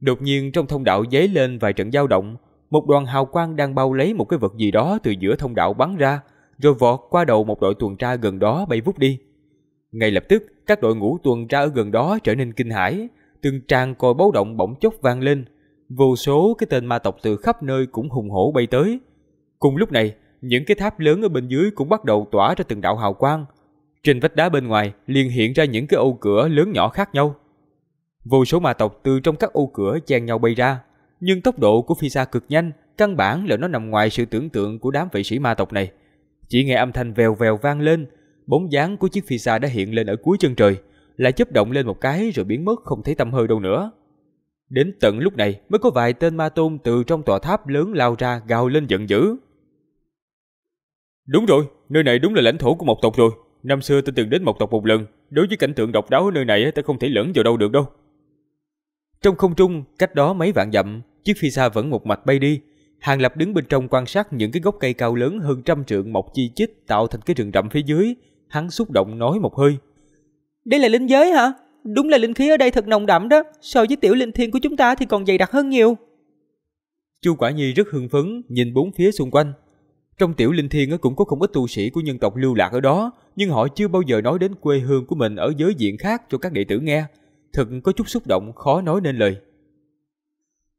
Đột nhiên trong thông đạo dấy lên vài trận dao động, một đoàn hào quang đang bao lấy một cái vật gì đó từ giữa thông đạo bắn ra, rồi vọt qua đầu một đội tuần tra gần đó bay vút đi. Ngay lập tức, các đội ngũ tuần tra ở gần đó trở nên kinh hãi, từng tràn còi báo động bỗng chốc vang lên. Vô số cái tên ma tộc từ khắp nơi cũng hùng hổ bay tới. Cùng lúc này, những cái tháp lớn ở bên dưới cũng bắt đầu tỏa ra từng đạo hào quang. Trên vách đá bên ngoài liền hiện ra những cái ô cửa lớn nhỏ khác nhau. Vô số ma tộc từ trong các ô cửa chen nhau bay ra, nhưng tốc độ của phi xa cực nhanh, căn bản là nó nằm ngoài sự tưởng tượng của đám vệ sĩ ma tộc này. Chỉ nghe âm thanh vèo vèo vang lên, bóng dáng của chiếc phi xa đã hiện lên ở cuối chân trời, lại chớp động lên một cái rồi biến mất không thấy tăm hơi đâu nữa. Đến tận lúc này mới có vài tên ma tôn từ trong tòa tháp lớn lao ra gào lên giận dữ. Đúng rồi, nơi này đúng là lãnh thổ của một tộc rồi. Năm xưa tôi từng đến một tộc một lần, đối với cảnh tượng độc đáo ở nơi này ta không thể lẫn vào đâu được đâu. Trong không trung, cách đó mấy vạn dặm, chiếc phi xa vẫn một mạch bay đi. Hàng Lập đứng bên trong quan sát những cái gốc cây cao lớn hơn trăm trượng mọc chi chít tạo thành cái rừng rậm phía dưới. Hắn xúc động nói một hơi. Đây là linh giới hả? Đúng là linh khí ở đây thật nồng đậm đó, so với tiểu linh thiên của chúng ta thì còn dày đặc hơn nhiều. Chu Quả Nhi rất hưng phấn, nhìn bốn phía xung quanh. Trong tiểu linh thiên cũng có không ít tu sĩ của nhân tộc lưu lạc ở đó, nhưng họ chưa bao giờ nói đến quê hương của mình ở giới diện khác cho các đệ tử nghe thật có chút xúc động khó nói nên lời.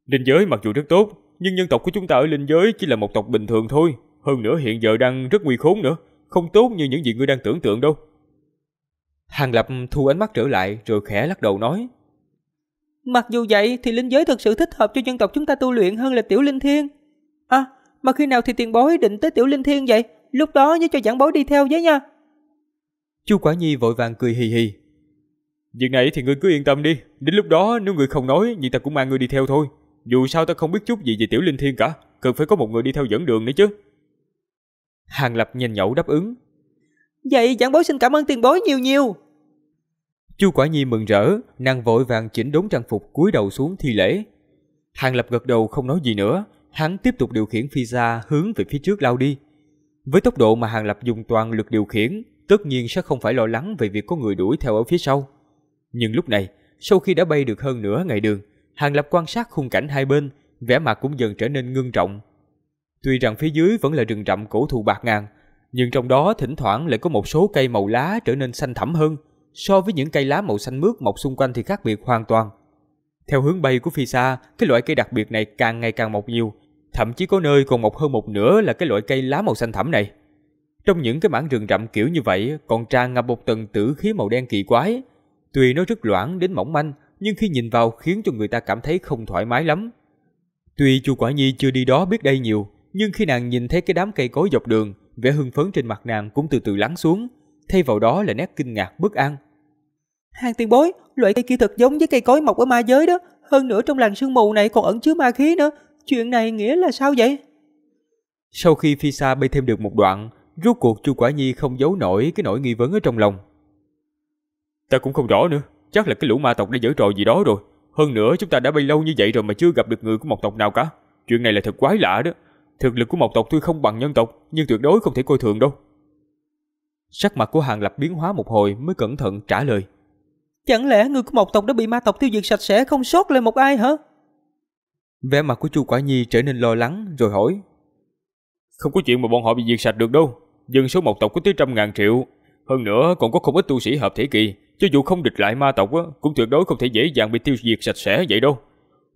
Linh giới mặc dù rất tốt, nhưng nhân tộc của chúng ta ở linh giới chỉ là một tộc bình thường thôi. Hơn nữa hiện giờ đang rất nguy khốn nữa, không tốt như những gì ngươi đang tưởng tượng đâu. Hàng Lập thu ánh mắt trở lại rồi khẽ lắc đầu nói. Mặc dù vậy thì linh giới thật sự thích hợp cho nhân tộc chúng ta tu luyện hơn là tiểu linh thiên. À, mà khi nào thì tiền bối định tới tiểu linh thiên vậy? Lúc đó nhớ cho giảng bối đi theo với nha. Chu Quả Nhi vội vàng cười hì hì, Việc này thì ngươi cứ yên tâm đi, đến lúc đó nếu ngươi không nói, vậy ta cũng mang ngươi đi theo thôi. Dù sao ta không biết chút gì về Tiểu Linh Thiên cả, cần phải có một người đi theo dẫn đường nữa chứ. Hàng Lập nhìn nhậu đáp ứng. Vậy giảng bối xin cảm ơn tiền bối nhiều nhiều. Chu Quả Nhi mừng rỡ, nàng vội vàng chỉnh đốn trang phục cúi đầu xuống thi lễ. Hàng Lập gật đầu không nói gì nữa, hắn tiếp tục điều khiển phi xa hướng về phía trước lao đi. Với tốc độ mà Hàng Lập dùng toàn lực điều khiển, tất nhiên sẽ không phải lo lắng về việc có người đuổi theo ở phía sau. Nhưng lúc này, sau khi đã bay được hơn nửa ngày đường, Hàng Lập quan sát khung cảnh hai bên, vẻ mặt cũng dần trở nên ngưng trọng. Tuy rằng phía dưới vẫn là rừng rậm cổ thụ bạc ngàn, nhưng trong đó thỉnh thoảng lại có một số cây màu lá trở nên xanh thẳm hơn, so với những cây lá màu xanh mướt mọc xung quanh thì khác biệt hoàn toàn. Theo hướng bay của phi xa, cái loại cây đặc biệt này càng ngày càng mọc nhiều, thậm chí có nơi còn mọc hơn một nửa là cái loại cây lá màu xanh thẳm này. Trong những cái mảng rừng rậm kiểu như vậy còn tràn ngập một tầng tử khí màu đen kỳ quái, Tuy nó rất loãng đến mỏng manh, nhưng khi nhìn vào khiến cho người ta cảm thấy không thoải mái lắm. Tuy chu Quả Nhi chưa đi đó biết đây nhiều, nhưng khi nàng nhìn thấy cái đám cây cối dọc đường, vẻ hưng phấn trên mặt nàng cũng từ từ lắng xuống, thay vào đó là nét kinh ngạc bất an. Hàng tiên bối, loại cây kia thật giống với cây cối mọc ở ma giới đó, hơn nữa trong làng sương mù này còn ẩn chứa ma khí nữa, chuyện này nghĩa là sao vậy? Sau khi Phi Sa bay thêm được một đoạn, rốt cuộc Chu Quả Nhi không giấu nổi cái nỗi nghi vấn ở trong lòng. Ta cũng không rõ nữa, chắc là cái lũ ma tộc đã giở trò gì đó rồi. Hơn nữa chúng ta đã bay lâu như vậy rồi mà chưa gặp được người của một tộc nào cả. Chuyện này là thật quái lạ đó. Thực lực của một tộc tuy không bằng nhân tộc, nhưng tuyệt đối không thể coi thường đâu. Sắc mặt của Hàng Lập biến hóa một hồi mới cẩn thận trả lời. Chẳng lẽ người của một tộc đã bị ma tộc tiêu diệt sạch sẽ không sót lại một ai hả? Vẻ mặt của Chu Quả Nhi trở nên lo lắng rồi hỏi. Không có chuyện mà bọn họ bị diệt sạch được đâu. Dân số một tộc có tới trăm ngàn triệu. Hơn nữa còn có không ít tu sĩ hợp thể kỳ cho dù không địch lại ma tộc á, cũng tuyệt đối không thể dễ dàng bị tiêu diệt sạch sẽ vậy đâu.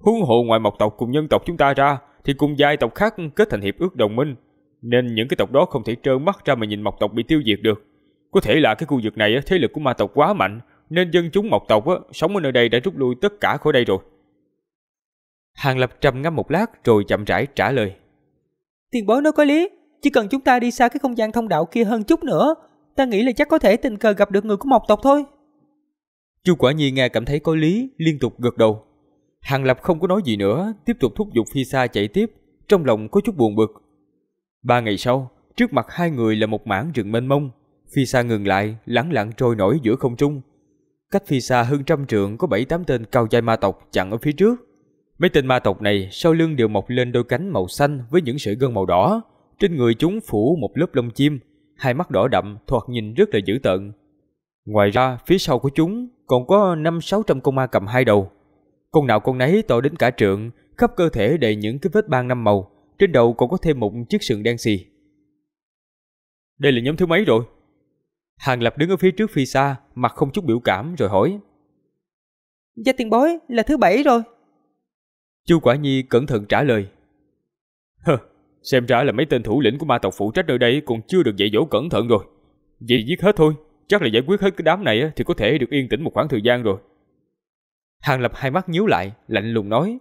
Huống hồ ngoài mộc tộc cùng nhân tộc chúng ta ra, thì cùng giai tộc khác kết thành hiệp ước đồng minh, nên những cái tộc đó không thể trơ mắt ra mà nhìn mộc tộc bị tiêu diệt được. Có thể là cái khu vực này thế lực của ma tộc quá mạnh, nên dân chúng mộc tộc sống ở nơi đây đã rút lui tất cả khỏi đây rồi. Hàng Lập trầm ngâm một lát rồi chậm rãi trả lời. Tiền bối nói có lý, chỉ cần chúng ta đi xa cái không gian thông đạo kia hơn chút nữa, ta nghĩ là chắc có thể tình cờ gặp được người của mộc tộc thôi. Chu Quả Nhi nghe cảm thấy có lý, liên tục gật đầu. Hàng Lập không có nói gì nữa, tiếp tục thúc giục Phi Sa chạy tiếp, trong lòng có chút buồn bực. Ba ngày sau, trước mặt hai người là một mảng rừng mênh mông, Phi Sa ngừng lại, lẳng lặng trôi nổi giữa không trung. Cách Phi Sa hơn trăm trượng có bảy tám tên cao giai ma tộc chặn ở phía trước. Mấy tên ma tộc này sau lưng đều mọc lên đôi cánh màu xanh với những sợi gân màu đỏ, trên người chúng phủ một lớp lông chim, hai mắt đỏ đậm thoạt nhìn rất là dữ tợn, Ngoài ra, phía sau của chúng còn có năm sáu trăm con ma cầm hai đầu. Con nào con nấy to đến cả trượng, khắp cơ thể đầy những cái vết ban năm màu, trên đầu còn có thêm một chiếc sừng đen xì. Đây là nhóm thứ mấy rồi? Hàng Lập đứng ở phía trước phi xa, mặt không chút biểu cảm rồi hỏi. Gia tiền bối là thứ bảy rồi. Chu Quả Nhi cẩn thận trả lời. Hơ, xem ra là mấy tên thủ lĩnh của ma tộc phụ trách nơi đây còn chưa được dạy dỗ cẩn thận rồi. Vậy giết hết thôi, Chắc là giải quyết hết cái đám này thì có thể được yên tĩnh một khoảng thời gian rồi. Hàng Lập hai mắt nhíu lại, lạnh lùng nói.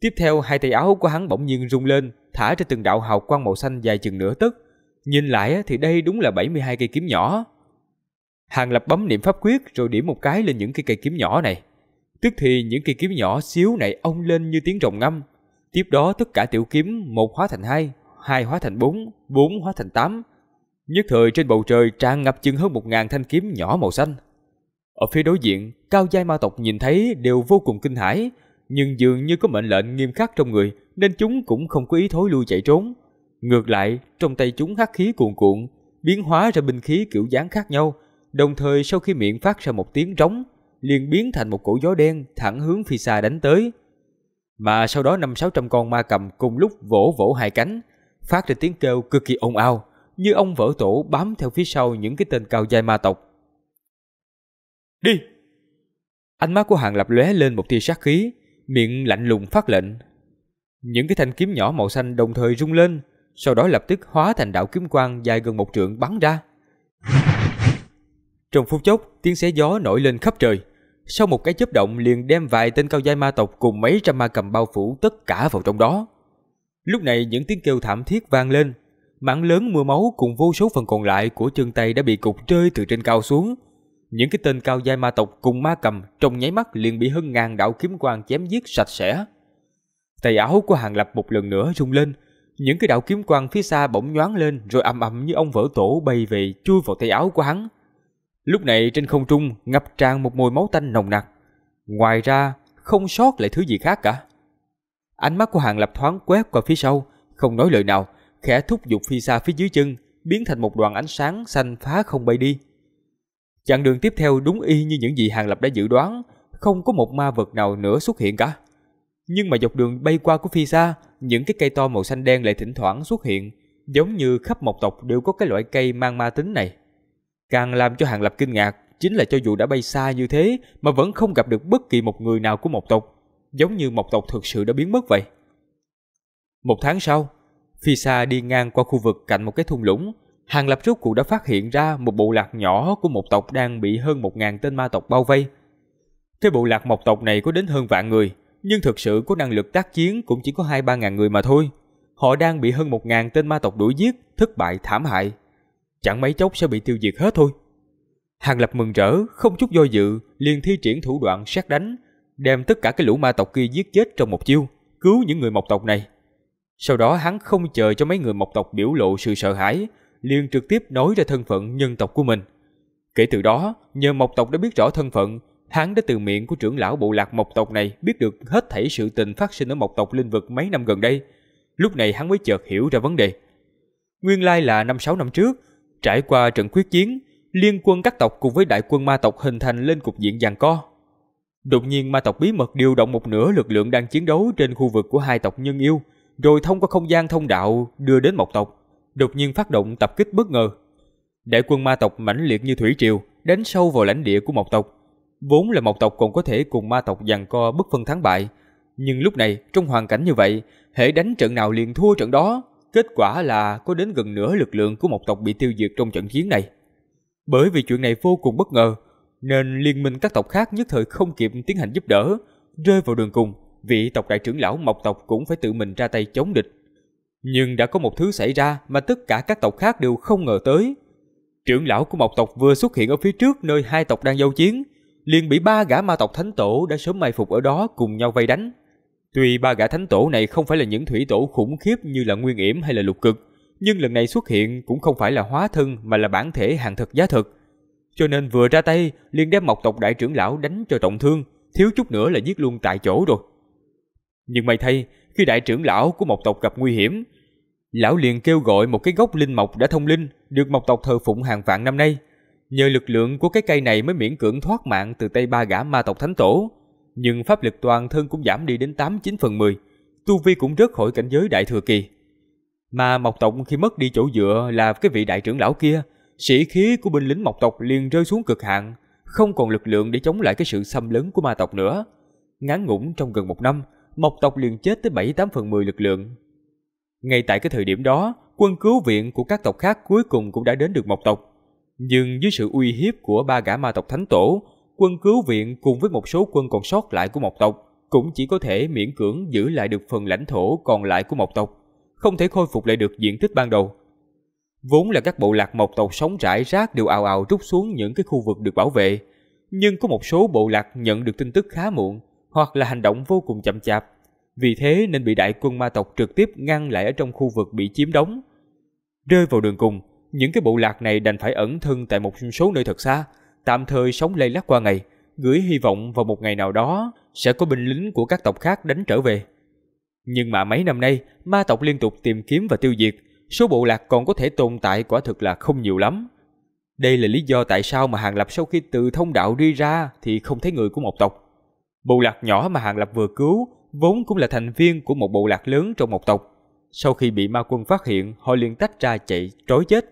Tiếp theo hai tay áo của hắn bỗng nhiên rung lên, thả ra từng đạo hào quang màu xanh dài chừng nửa tấc. Nhìn lại thì đây đúng là 72 cây kiếm nhỏ. Hàng Lập bấm niệm pháp quyết rồi điểm một cái lên những cây cây kiếm nhỏ này. Tức thì những cây kiếm nhỏ xíu này ông lên như tiếng rồng ngâm. Tiếp đó tất cả tiểu kiếm một hóa thành hai, hai hóa thành bốn, bốn hóa thành tám, Nhất thời trên bầu trời tràn ngập chừng hơn một ngàn thanh kiếm nhỏ màu xanh. Ở phía đối diện, cao giai ma tộc nhìn thấy đều vô cùng kinh hãi, nhưng dường như có mệnh lệnh nghiêm khắc trong người nên chúng cũng không có ý thối lui chạy trốn. Ngược lại, trong tay chúng hắc khí cuồn cuộn, biến hóa ra binh khí kiểu dáng khác nhau, đồng thời sau khi miệng phát ra một tiếng rống, liền biến thành một cổ gió đen thẳng hướng phi xa đánh tới. Mà sau đó năm sáu trăm con ma cầm cùng lúc vỗ vỗ hai cánh, phát ra tiếng kêu cực kỳ ồn ào như ông vỡ tổ bám theo phía sau những cái tên cao dai ma tộc. Đi! Ánh mắt của hàng lập lóe lên một tia sát khí, miệng lạnh lùng phát lệnh. Những cái thanh kiếm nhỏ màu xanh đồng thời rung lên, sau đó lập tức hóa thành đạo kiếm quang dài gần một trượng bắn ra. Trong phút chốc, tiếng xé gió nổi lên khắp trời. Sau một cái chớp động liền đem vài tên cao giai ma tộc cùng mấy trăm ma cầm bao phủ tất cả vào trong đó. Lúc này những tiếng kêu thảm thiết vang lên, mảng lớn mưa máu cùng vô số phần còn lại của chân tay đã bị cục rơi từ trên cao xuống. Những cái tên cao giai ma tộc cùng ma cầm trong nháy mắt liền bị hơn ngàn đạo kiếm quang chém giết sạch sẽ. Tay áo của Hàng Lập một lần nữa rung lên, những cái đạo kiếm quang phía xa bỗng nhoáng lên rồi ầm ầm như ông vỡ tổ bay về chui vào tay áo của hắn. Lúc này trên không trung ngập tràn một mùi máu tanh nồng nặc. Ngoài ra, không sót lại thứ gì khác cả. Ánh mắt của Hàng Lập thoáng quét qua phía sau, không nói lời nào, khẽ thúc giục phi xa phía dưới chân, biến thành một đoàn ánh sáng xanh phá không bay đi. Chặng đường tiếp theo đúng y như những gì Hàng Lập đã dự đoán, không có một ma vật nào nữa xuất hiện cả. Nhưng mà dọc đường bay qua của phi xa, những cái cây to màu xanh đen lại thỉnh thoảng xuất hiện, giống như khắp một tộc đều có cái loại cây mang ma tính này. Càng làm cho Hàng Lập kinh ngạc, chính là cho dù đã bay xa như thế mà vẫn không gặp được bất kỳ một người nào của một tộc, giống như một tộc thực sự đã biến mất vậy. Một tháng sau, Phi Sa đi ngang qua khu vực cạnh một cái thung lũng, Hàng Lập rốt cũng đã phát hiện ra một bộ lạc nhỏ của một tộc đang bị hơn một ngàn tên ma tộc bao vây. Cái bộ lạc một tộc này có đến hơn vạn người, nhưng thực sự có năng lực tác chiến cũng chỉ có hai ba ngàn người mà thôi. Họ đang bị hơn một ngàn tên ma tộc đuổi giết, thất bại thảm hại. Chẳng mấy chốc sẽ bị tiêu diệt hết thôi. Hàng Lập mừng rỡ, không chút do dự, liền thi triển thủ đoạn sát đánh, đem tất cả cái lũ ma tộc kia giết chết trong một chiêu, cứu những người một tộc này. Sau đó hắn không chờ cho mấy người mộc tộc biểu lộ sự sợ hãi, liền trực tiếp nói ra thân phận nhân tộc của mình. Kể từ đó, nhờ mộc tộc đã biết rõ thân phận, hắn đã từ miệng của trưởng lão bộ lạc mộc tộc này biết được hết thảy sự tình phát sinh ở mộc tộc linh vực mấy năm gần đây. Lúc này hắn mới chợt hiểu ra vấn đề. Nguyên lai là năm sáu năm trước, trải qua trận quyết chiến, liên quân các tộc cùng với đại quân ma tộc hình thành lên cục diện giằng co. Đột nhiên ma tộc bí mật điều động một nửa lực lượng đang chiến đấu trên khu vực của hai tộc nhân yêu, rồi thông qua không gian thông đạo đưa đến Mộc tộc, đột nhiên phát động tập kích bất ngờ. Đại quân ma tộc mãnh liệt như thủy triều, đánh sâu vào lãnh địa của Mộc tộc. Vốn là Mộc tộc còn có thể cùng ma tộc giằng co bất phân thắng bại, nhưng lúc này trong hoàn cảnh như vậy, hệ đánh trận nào liền thua trận đó, kết quả là có đến gần nửa lực lượng của Mộc tộc bị tiêu diệt trong trận chiến này. Bởi vì chuyện này vô cùng bất ngờ, nên liên minh các tộc khác nhất thời không kịp tiến hành giúp đỡ, rơi vào đường cùng vị tộc đại trưởng lão Mộc tộc cũng phải tự mình ra tay chống địch. Nhưng đã có một thứ xảy ra mà tất cả các tộc khác đều không ngờ tới. Trưởng lão của Mộc tộc vừa xuất hiện ở phía trước nơi hai tộc đang giao chiến, liền bị ba gã ma tộc thánh tổ đã sớm mai phục ở đó cùng nhau vây đánh. Tuy ba gã thánh tổ này không phải là những thủy tổ khủng khiếp như là Nguyên Yểm hay là Lục Cực, nhưng lần này xuất hiện cũng không phải là hóa thân mà là bản thể hàng thật giá thực Cho nên vừa ra tay liền đem Mộc tộc đại trưởng lão đánh cho trọng thương, thiếu chút nữa là giết luôn tại chỗ rồi. Nhưng may thay, khi đại trưởng lão của một tộc gặp nguy hiểm, lão liền kêu gọi một cái gốc linh mộc đã thông linh, được một tộc thờ phụng hàng vạn năm nay. Nhờ lực lượng của cái cây này mới miễn cưỡng thoát mạng từ tay ba gã ma tộc thánh tổ. Nhưng pháp lực toàn thân cũng giảm đi đến 8-9 phần 10, tu vi cũng rớt khỏi cảnh giới đại thừa kỳ. Mà mộc tộc khi mất đi chỗ dựa là cái vị đại trưởng lão kia, sĩ khí của binh lính mộc tộc liền rơi xuống cực hạn, không còn lực lượng để chống lại cái sự xâm lấn của ma tộc nữa. Ngắn ngủn trong gần một năm, Mộc tộc liền chết tới 7-8 phần 10 lực lượng. Ngay tại cái thời điểm đó, quân cứu viện của các tộc khác cuối cùng cũng đã đến được Mộc tộc. Nhưng dưới sự uy hiếp của ba gã ma tộc thánh tổ, quân cứu viện cùng với một số quân còn sót lại của Mộc tộc cũng chỉ có thể miễn cưỡng giữ lại được phần lãnh thổ còn lại của Mộc tộc, không thể khôi phục lại được diện tích ban đầu. Vốn là các bộ lạc Mộc tộc sống rải rác đều ào ào rút xuống những cái khu vực được bảo vệ, nhưng có một số bộ lạc nhận được tin tức khá muộn, hoặc là hành động vô cùng chậm chạp. Vì thế nên bị đại quân ma tộc trực tiếp ngăn lại ở trong khu vực bị chiếm đóng. Rơi vào đường cùng, những cái bộ lạc này đành phải ẩn thân tại một số nơi thật xa, tạm thời sống lây lắc qua ngày, gửi hy vọng vào một ngày nào đó sẽ có binh lính của các tộc khác đánh trở về. Nhưng mà mấy năm nay, ma tộc liên tục tìm kiếm và tiêu diệt, số bộ lạc còn có thể tồn tại quả thực là không nhiều lắm. Đây là lý do tại sao mà Hàng Lập sau khi từ thông đạo đi ra thì không thấy người của một tộc. Bộ lạc nhỏ mà Hàng Lập vừa cứu vốn cũng là thành viên của một bộ lạc lớn trong một tộc. Sau khi bị ma quân phát hiện, họ liền tách ra chạy trối chết.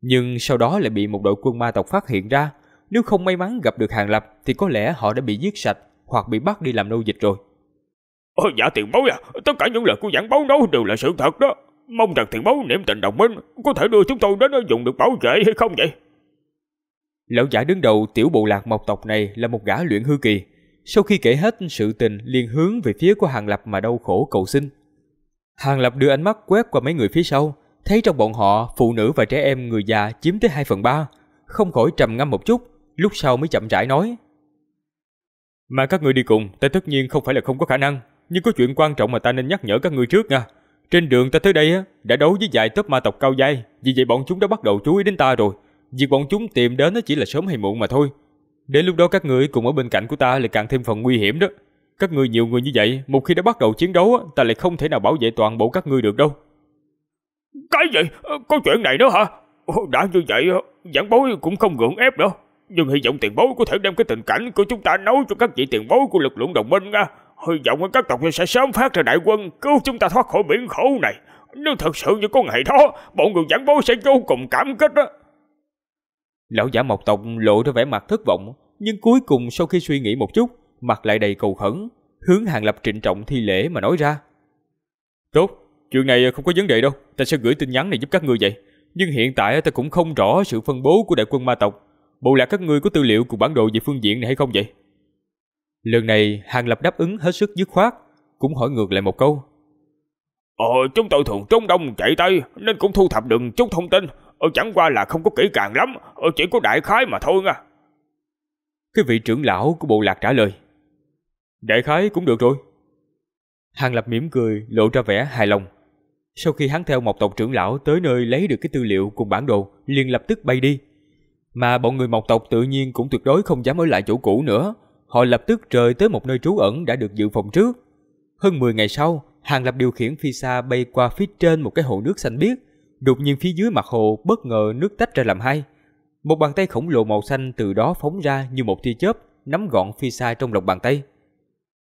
Nhưng sau đó lại bị một đội quân ma tộc phát hiện ra. Nếu không may mắn gặp được Hàng Lập thì có lẽ họ đã bị giết sạch hoặc bị bắt đi làm nô dịch rồi. Ôi dạ tiền bối à, tất cả những lời của giảng bối nói đều là sự thật đó. Mong rằng tiền bối niệm tình đồng minh có thể đưa chúng tôi đến dùng được bảo vệ hay không vậy? Lão giả đứng đầu tiểu bộ lạc mộc tộc này là một gã luyện hư kỳ, sau khi kể hết sự tình liền hướng về phía của Hàng Lập mà đau khổ cầu xin. Hàng Lập đưa ánh mắt quét qua mấy người phía sau, thấy trong bọn họ phụ nữ và trẻ em người già chiếm tới 2 phần 3, không khỏi trầm ngâm một chút, lúc sau mới chậm rãi nói. Mà các người đi cùng, ta tất nhiên không phải là không có khả năng, nhưng có chuyện quan trọng mà ta nên nhắc nhở các người trước nha. Trên đường ta tới đây đã đấu với vài tớp ma tộc cao dai, vì vậy bọn chúng đã bắt đầu chú ý đến ta rồi. Việc bọn chúng tìm đến nó chỉ là sớm hay muộn mà thôi. Đến lúc đó các ngươi cùng ở bên cạnh của ta lại càng thêm phần nguy hiểm đó. Các ngươi nhiều người như vậy, một khi đã bắt đầu chiến đấu, ta lại không thể nào bảo vệ toàn bộ các ngươi được đâu. Cái gì? Ờ, có chuyện này nữa hả? Đã như vậy, ờ, giảng bối cũng không gượng ép nữa. Nhưng hy vọng tiền bối có thể đem cái tình cảnh của chúng ta nấu cho các vị tiền bối của lực lượng đồng minh nha. Hy vọng các tộc sẽ sớm phát ra đại quân cứu chúng ta thoát khỏi biển khổ này. Nếu thật sự như có ngày đó, bọn người giảng bối sẽ vô cùng cảm kích đó. Lão giả Mộc tộc lộ ra vẻ mặt thất vọng, nhưng cuối cùng sau khi suy nghĩ một chút, mặt lại đầy cầu khẩn, hướng Hàng Lập trịnh trọng thi lễ mà nói ra. Tốt, chuyện này không có vấn đề đâu, ta sẽ gửi tin nhắn này giúp các ngươi vậy. Nhưng hiện tại ta cũng không rõ sự phân bố của đại quân ma tộc. Bộ lạc các ngươi có tư liệu cùng bản đồ về phương diện này hay không vậy? Lần này Hàng Lập đáp ứng hết sức dứt khoát, cũng hỏi ngược lại một câu. Ờ, chúng tôi thường trốn đông chạy tây nên cũng thu thập được chút thông tin. Ở ờ, chẳng qua là không có kỹ càng lắm, ở ờ, chỉ có đại khái mà thôi nha. Cái vị trưởng lão của bộ lạc trả lời. Đại khái cũng được rồi. Hàng Lập mỉm cười, lộ ra vẻ hài lòng. Sau khi hắn theo một tộc trưởng lão tới nơi lấy được cái tư liệu cùng bản đồ, liền lập tức bay đi. Mà bọn người mộc tộc tự nhiên cũng tuyệt đối không dám ở lại chỗ cũ nữa. Họ lập tức rời tới một nơi trú ẩn đã được dự phòng trước. Hơn 10 ngày sau, Hàng Lập điều khiển phi xa bay qua phía trên một cái hồ nước xanh biếc, đột nhiên phía dưới mặt hồ bất ngờ nước tách ra làm hai. Một bàn tay khổng lồ màu xanh từ đó phóng ra như một tia chớp, nắm gọn phi xa trong lòng bàn tay.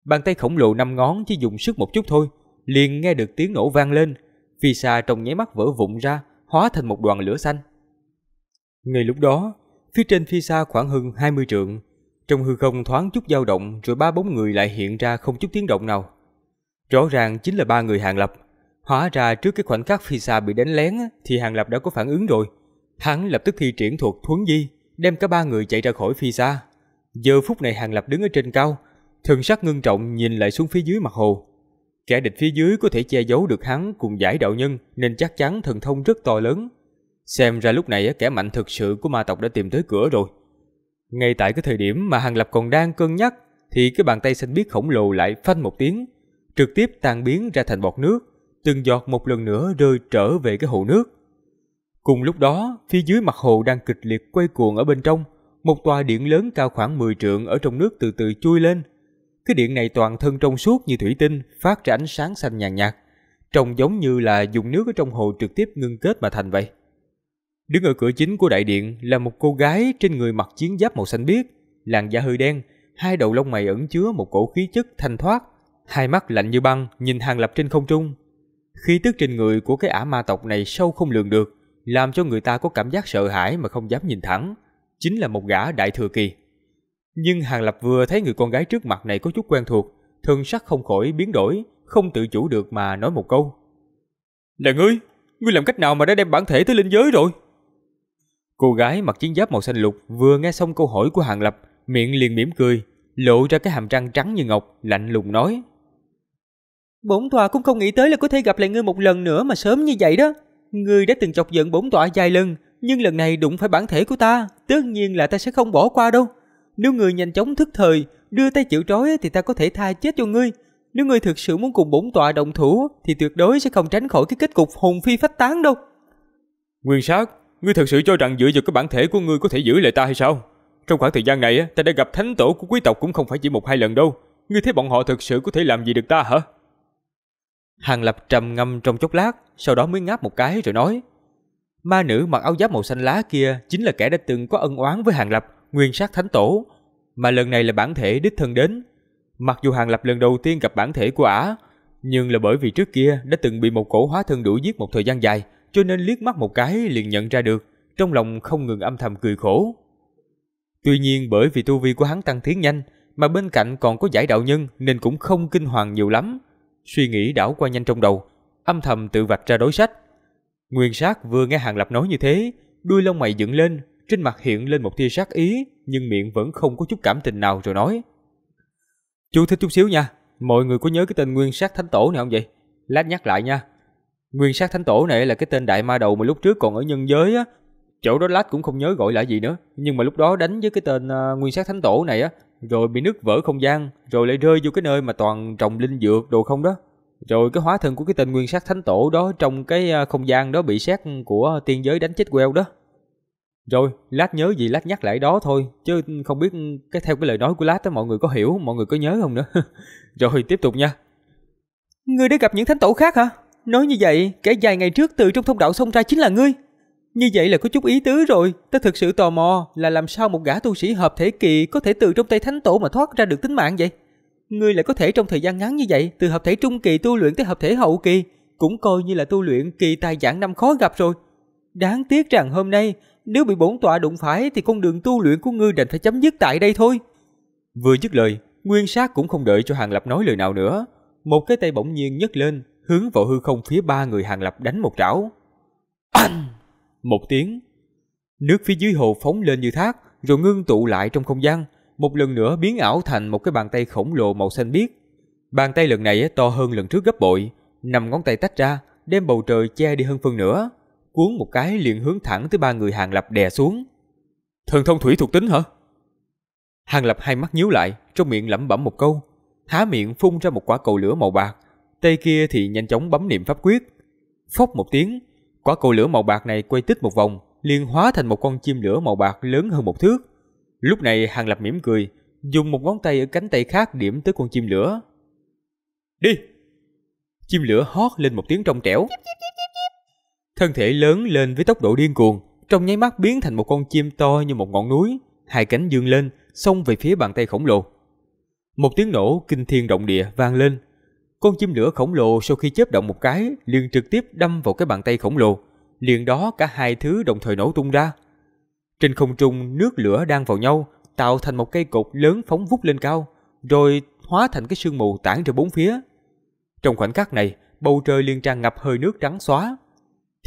Bàn tay khổng lồ năm ngón chỉ dùng sức một chút thôi, liền nghe được tiếng nổ vang lên, phi xa trong nháy mắt vỡ vụn ra, hóa thành một đoàn lửa xanh. Ngay lúc đó, phía trên phi xa khoảng hơn 20 trượng, trong hư không thoáng chút dao động rồi ba bốn người lại hiện ra không chút tiếng động nào. Rõ ràng chính là ba người hàng lập. Hóa ra trước cái khoảnh khắc Fisa bị đánh lén thì Hàng Lập đã có phản ứng rồi. Hắn lập tức thi triển thuật thuấn di, đem cả ba người chạy ra khỏi Fisa. Giờ phút này Hàng Lập đứng ở trên cao, thần sắc ngưng trọng nhìn lại xuống phía dưới mặt hồ. Kẻ địch phía dưới có thể che giấu được hắn cùng giải đạo nhân nên chắc chắn thần thông rất to lớn. Xem ra lúc này kẻ mạnh thực sự của ma tộc đã tìm tới cửa rồi. Ngay tại cái thời điểm mà Hàng Lập còn đang cân nhắc thì cái bàn tay xanh biếc khổng lồ lại phanh một tiếng, trực tiếp tan biến ra thành bọt nước từng giọt một lần nữa rơi trở về cái hồ nước. Cùng lúc đó, phía dưới mặt hồ đang kịch liệt quay cuồng ở bên trong, một tòa điện lớn cao khoảng 10 trượng ở trong nước từ từ chui lên. Cái điện này toàn thân trong suốt như thủy tinh, phát ra ánh sáng xanh nhàn nhạt, nhạt, trông giống như là dùng nước ở trong hồ trực tiếp ngưng kết mà thành vậy. Đứng ở cửa chính của đại điện là một cô gái trên người mặc chiến giáp màu xanh biếc, làn da hơi đen, hai đầu lông mày ẩn chứa một cổ khí chất thanh thoát, hai mắt lạnh như băng nhìn hàng lập trên không trung, khi tức trên người của cái ả ma tộc này sâu không lường được, làm cho người ta có cảm giác sợ hãi mà không dám nhìn thẳng, chính là một gã đại thừa kỳ. Nhưng Hàng Lập vừa thấy người con gái trước mặt này có chút quen thuộc, thân sắc không khỏi biến đổi, không tự chủ được mà nói một câu. Là ngươi, ngươi làm cách nào mà đã đem bản thể tới linh giới rồi? Cô gái mặc chiến giáp màu xanh lục vừa nghe xong câu hỏi của Hàng Lập, miệng liền mỉm cười, lộ ra cái hàm răng trắng như ngọc, lạnh lùng nói. Bổn tọa cũng không nghĩ tới là có thể gặp lại ngươi một lần nữa mà sớm như vậy đó. Ngươi đã từng chọc giận bổn tọa vài lần, nhưng lần này đụng phải bản thể của ta, tất nhiên là ta sẽ không bỏ qua đâu. Nếu ngươi nhanh chóng thức thời, đưa tay chịu trói thì ta có thể tha chết cho ngươi. Nếu ngươi thực sự muốn cùng bổn tọa động thủ thì tuyệt đối sẽ không tránh khỏi cái kết cục hồn phi phách tán đâu. Nguyên sát, ngươi thật sự cho rằng dựa vào cái bản thể của ngươi có thể giữ lại ta hay sao? Trong khoảng thời gian này ta đã gặp thánh tổ của quý tộc cũng không phải chỉ một hai lần đâu. Ngươi thấy bọn họ thực sự có thể làm gì được ta hả? Hàng Lập trầm ngâm trong chốc lát, sau đó mới ngáp một cái rồi nói. Ma nữ mặc áo giáp màu xanh lá kia chính là kẻ đã từng có ân oán với Hàng Lập, nguyên sát thánh tổ. Mà lần này là bản thể đích thân đến. Mặc dù Hàng Lập lần đầu tiên gặp bản thể của ả, nhưng là bởi vì trước kia đã từng bị một cổ hóa thân đuổi giết một thời gian dài, cho nên liếc mắt một cái liền nhận ra được, trong lòng không ngừng âm thầm cười khổ. Tuy nhiên bởi vì tu vi của hắn tăng tiến nhanh, mà bên cạnh còn có giải đạo nhân nên cũng không kinh hoàng nhiều lắm suy nghĩ đảo qua nhanh trong đầu, âm thầm tự vạch ra đối sách. Nguyên sát vừa nghe Hàng Lập nói như thế, đuôi lông mày dựng lên, trên mặt hiện lên một tia sát ý, nhưng miệng vẫn không có chút cảm tình nào rồi nói. Chú thích chút xíu nha, mọi người có nhớ cái tên Nguyên sát Thánh Tổ này không vậy? Lát nhắc lại nha. Nguyên sát Thánh Tổ này là cái tên đại ma đầu mà lúc trước còn ở nhân giới á, chỗ đó lát cũng không nhớ gọi là gì nữa nhưng mà lúc đó đánh với cái tên uh, nguyên sát thánh tổ này á rồi bị nứt vỡ không gian, rồi lại rơi vô cái nơi mà toàn trồng linh dược đồ không đó. Rồi cái hóa thân của cái tên nguyên sát thánh tổ đó trong cái à, không gian đó bị sát của tiên giới đánh chết queo đó. Rồi, lát nhớ gì lát nhắc lại đó thôi, chứ không biết cái theo cái lời nói của lát đó mọi người có hiểu, mọi người có nhớ không nữa. rồi tiếp tục nha. Ngươi đã gặp những thánh tổ khác hả? Nói như vậy, kẻ dài ngày trước từ trong thông đạo xông ra chính là ngươi. Như vậy là có chút ý tứ rồi, ta thực sự tò mò là làm sao một gã tu sĩ hợp thể kỳ có thể từ trong tay thánh tổ mà thoát ra được tính mạng vậy? Ngươi lại có thể trong thời gian ngắn như vậy, từ hợp thể trung kỳ tu luyện tới hợp thể hậu kỳ, cũng coi như là tu luyện kỳ tài giảng năm khó gặp rồi. Đáng tiếc rằng hôm nay, nếu bị bổn tọa đụng phải thì con đường tu luyện của ngươi đành phải chấm dứt tại đây thôi. Vừa dứt lời, Nguyên Sát cũng không đợi cho Hàng Lập nói lời nào nữa, một cái tay bỗng nhiên nhấc lên, hướng vào hư không phía ba người Hàng Lập đánh một trảo. Anh! một tiếng. Nước phía dưới hồ phóng lên như thác, rồi ngưng tụ lại trong không gian, một lần nữa biến ảo thành một cái bàn tay khổng lồ màu xanh biếc. Bàn tay lần này to hơn lần trước gấp bội, nằm ngón tay tách ra, đem bầu trời che đi hơn phân nữa cuốn một cái liền hướng thẳng tới ba người Hàng Lập đè xuống. Thần thông thủy thuộc tính hả? Hàng Lập hai mắt nhíu lại, trong miệng lẩm bẩm một câu, há miệng phun ra một quả cầu lửa màu bạc, tay kia thì nhanh chóng bấm niệm pháp quyết. Phốc một tiếng, Quả cầu lửa màu bạc này quay tít một vòng, liền hóa thành một con chim lửa màu bạc lớn hơn một thước. Lúc này Hàng Lập mỉm cười, dùng một ngón tay ở cánh tay khác điểm tới con chim lửa. Đi! Chim lửa hót lên một tiếng trong trẻo. Thân thể lớn lên với tốc độ điên cuồng, trong nháy mắt biến thành một con chim to như một ngọn núi, hai cánh dương lên, xông về phía bàn tay khổng lồ. Một tiếng nổ kinh thiên động địa vang lên, con chim lửa khổng lồ sau khi chớp động một cái liền trực tiếp đâm vào cái bàn tay khổng lồ. Liền đó cả hai thứ đồng thời nổ tung ra. Trên không trung nước lửa đang vào nhau, tạo thành một cây cột lớn phóng vút lên cao, rồi hóa thành cái sương mù tản ra bốn phía. Trong khoảnh khắc này, bầu trời liền tràn ngập hơi nước trắng xóa.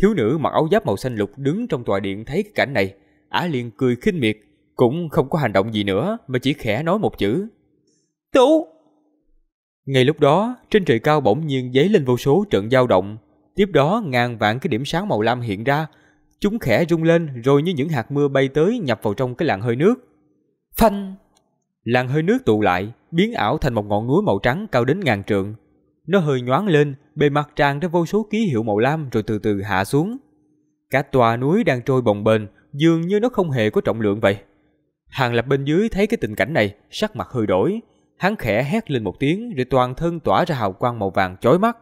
Thiếu nữ mặc áo giáp màu xanh lục đứng trong tòa điện thấy cái cảnh này, ả liền cười khinh miệt, cũng không có hành động gì nữa mà chỉ khẽ nói một chữ. Tú, ngay lúc đó, trên trời cao bỗng nhiên dấy lên vô số trận dao động. Tiếp đó ngàn vạn cái điểm sáng màu lam hiện ra. Chúng khẽ rung lên rồi như những hạt mưa bay tới nhập vào trong cái làng hơi nước. Phanh! làng hơi nước tụ lại, biến ảo thành một ngọn núi màu trắng cao đến ngàn trượng. Nó hơi nhoáng lên, bề mặt tràn ra vô số ký hiệu màu lam rồi từ từ hạ xuống. Cả tòa núi đang trôi bồng bềnh, dường như nó không hề có trọng lượng vậy. Hàng lập bên dưới thấy cái tình cảnh này, sắc mặt hơi đổi, Hắn khẽ hét lên một tiếng rồi toàn thân tỏa ra hào quang màu vàng chói mắt.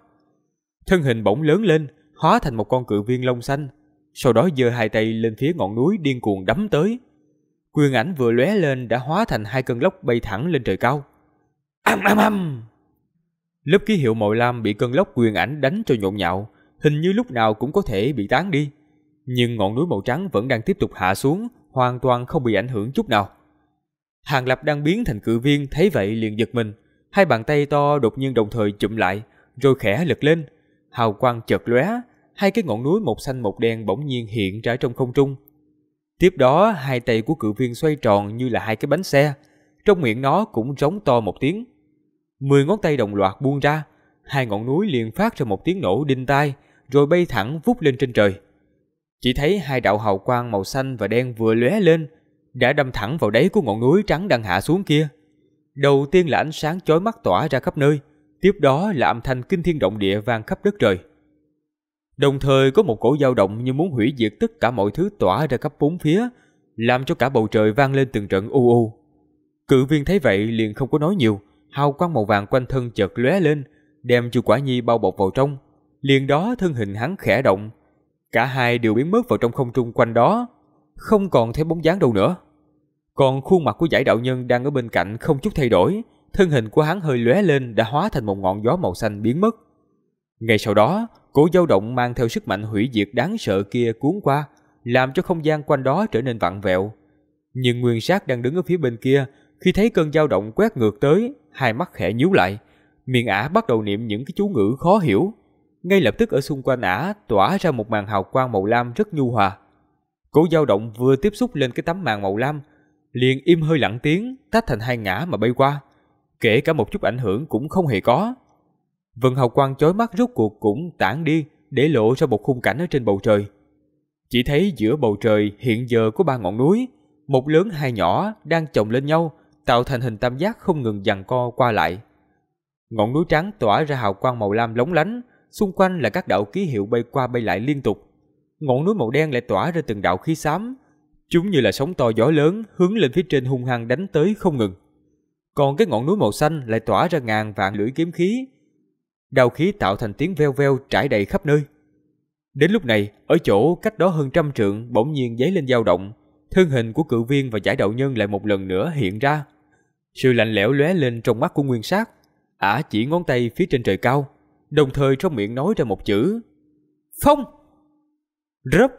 Thân hình bỗng lớn lên, hóa thành một con cự viên lông xanh. Sau đó giơ hai tay lên phía ngọn núi điên cuồng đấm tới. Quyền ảnh vừa lóe lên đã hóa thành hai cơn lốc bay thẳng lên trời cao. Âm âm âm! Lớp ký hiệu màu lam bị cơn lốc quyền ảnh đánh cho nhộn nhạo, hình như lúc nào cũng có thể bị tán đi. Nhưng ngọn núi màu trắng vẫn đang tiếp tục hạ xuống, hoàn toàn không bị ảnh hưởng chút nào. Hàng Lập đang biến thành cự viên thấy vậy liền giật mình. Hai bàn tay to đột nhiên đồng thời chụm lại, rồi khẽ lật lên. Hào quang chợt lóe, hai cái ngọn núi một xanh một đen bỗng nhiên hiện ra trong không trung. Tiếp đó, hai tay của cự viên xoay tròn như là hai cái bánh xe. Trong miệng nó cũng rống to một tiếng. Mười ngón tay đồng loạt buông ra, hai ngọn núi liền phát ra một tiếng nổ đinh tai, rồi bay thẳng vút lên trên trời. Chỉ thấy hai đạo hào quang màu xanh và đen vừa lóe lên, đã đâm thẳng vào đáy của ngọn núi trắng đang hạ xuống kia. Đầu tiên là ánh sáng chói mắt tỏa ra khắp nơi, tiếp đó là âm thanh kinh thiên động địa vang khắp đất trời. Đồng thời có một cỗ dao động như muốn hủy diệt tất cả mọi thứ tỏa ra khắp bốn phía, làm cho cả bầu trời vang lên từng trận u u. Cự viên thấy vậy liền không có nói nhiều, hào quang màu vàng quanh thân chợt lóe lên, đem chu quả nhi bao bọc vào trong. Liền đó thân hình hắn khẽ động, cả hai đều biến mất vào trong không trung quanh đó không còn thấy bóng dáng đâu nữa. Còn khuôn mặt của giải đạo nhân đang ở bên cạnh không chút thay đổi, thân hình của hắn hơi lóe lên đã hóa thành một ngọn gió màu xanh biến mất. Ngay sau đó, cổ dao động mang theo sức mạnh hủy diệt đáng sợ kia cuốn qua, làm cho không gian quanh đó trở nên vặn vẹo. Nhưng nguyên sát đang đứng ở phía bên kia, khi thấy cơn dao động quét ngược tới, hai mắt khẽ nhíu lại. Miệng ả bắt đầu niệm những cái chú ngữ khó hiểu. Ngay lập tức ở xung quanh ả tỏa ra một màn hào quang màu lam rất nhu hòa. Cổ dao động vừa tiếp xúc lên cái tấm màn màu lam, liền im hơi lặng tiếng, tách thành hai ngã mà bay qua. Kể cả một chút ảnh hưởng cũng không hề có. Vần hào quang chói mắt rút cuộc cũng tản đi, để lộ ra một khung cảnh ở trên bầu trời. Chỉ thấy giữa bầu trời hiện giờ có ba ngọn núi, một lớn hai nhỏ đang chồng lên nhau, tạo thành hình tam giác không ngừng giằng co qua lại. Ngọn núi trắng tỏa ra hào quang màu lam lóng lánh, xung quanh là các đạo ký hiệu bay qua bay lại liên tục ngọn núi màu đen lại tỏa ra từng đạo khí xám. Chúng như là sóng to gió lớn hướng lên phía trên hung hăng đánh tới không ngừng. Còn cái ngọn núi màu xanh lại tỏa ra ngàn vạn lưỡi kiếm khí. Đào khí tạo thành tiếng veo veo trải đầy khắp nơi. Đến lúc này, ở chỗ cách đó hơn trăm trượng bỗng nhiên giấy lên dao động, thân hình của cự viên và giải đạo nhân lại một lần nữa hiện ra. Sự lạnh lẽo lóe lên trong mắt của nguyên sát, ả chỉ ngón tay phía trên trời cao, đồng thời trong miệng nói ra một chữ. Phong! Rớp!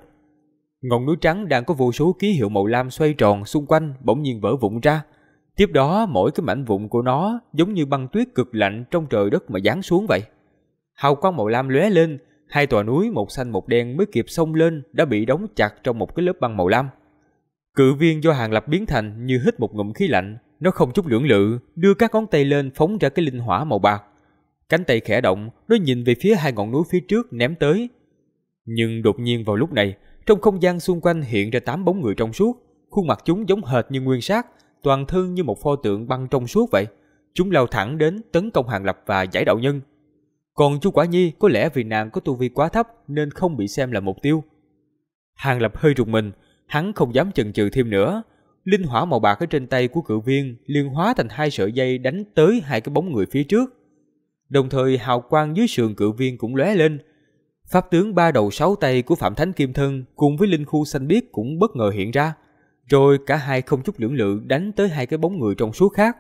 Ngọn núi trắng đang có vô số ký hiệu màu lam xoay tròn xung quanh bỗng nhiên vỡ vụn ra. Tiếp đó mỗi cái mảnh vụn của nó giống như băng tuyết cực lạnh trong trời đất mà giáng xuống vậy. Hào quang màu lam lóe lên, hai tòa núi một xanh một đen mới kịp xông lên đã bị đóng chặt trong một cái lớp băng màu lam. Cự viên do hàng lập biến thành như hít một ngụm khí lạnh, nó không chút lưỡng lự, đưa các ngón tay lên phóng ra cái linh hỏa màu bạc. Cánh tay khẽ động, nó nhìn về phía hai ngọn núi phía trước ném tới, nhưng đột nhiên vào lúc này, trong không gian xung quanh hiện ra tám bóng người trong suốt, khuôn mặt chúng giống hệt như nguyên sát, toàn thân như một pho tượng băng trong suốt vậy. Chúng lao thẳng đến tấn công Hàng Lập và giải đạo nhân. Còn Chu Quả Nhi có lẽ vì nàng có tu vi quá thấp nên không bị xem là mục tiêu. Hàng Lập hơi rùng mình, hắn không dám chần chừ thêm nữa. Linh hỏa màu bạc ở trên tay của cự viên liên hóa thành hai sợi dây đánh tới hai cái bóng người phía trước. Đồng thời hào quang dưới sườn cự viên cũng lóe lên, Pháp tướng ba đầu sáu tay của Phạm Thánh Kim Thân cùng với Linh Khu Xanh Biếc cũng bất ngờ hiện ra, rồi cả hai không chút lưỡng lự đánh tới hai cái bóng người trong suốt khác.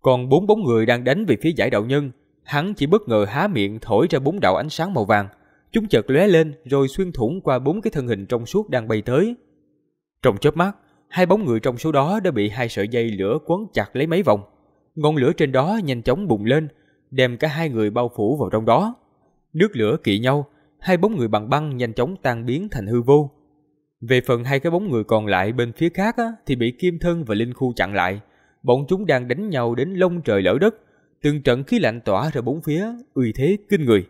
Còn bốn bóng người đang đánh về phía giải đạo nhân, hắn chỉ bất ngờ há miệng thổi ra bốn đạo ánh sáng màu vàng, chúng chợt lóe lên rồi xuyên thủng qua bốn cái thân hình trong suốt đang bay tới. Trong chớp mắt, hai bóng người trong số đó đã bị hai sợi dây lửa quấn chặt lấy mấy vòng. Ngọn lửa trên đó nhanh chóng bùng lên, đem cả hai người bao phủ vào trong đó. Nước lửa kỵ nhau, hai bóng người bằng băng nhanh chóng tan biến thành hư vô. Về phần hai cái bóng người còn lại bên phía khác á, thì bị Kim Thân và Linh Khu chặn lại. Bọn chúng đang đánh nhau đến lông trời lỡ đất, từng trận khí lạnh tỏa ra bốn phía, uy thế kinh người.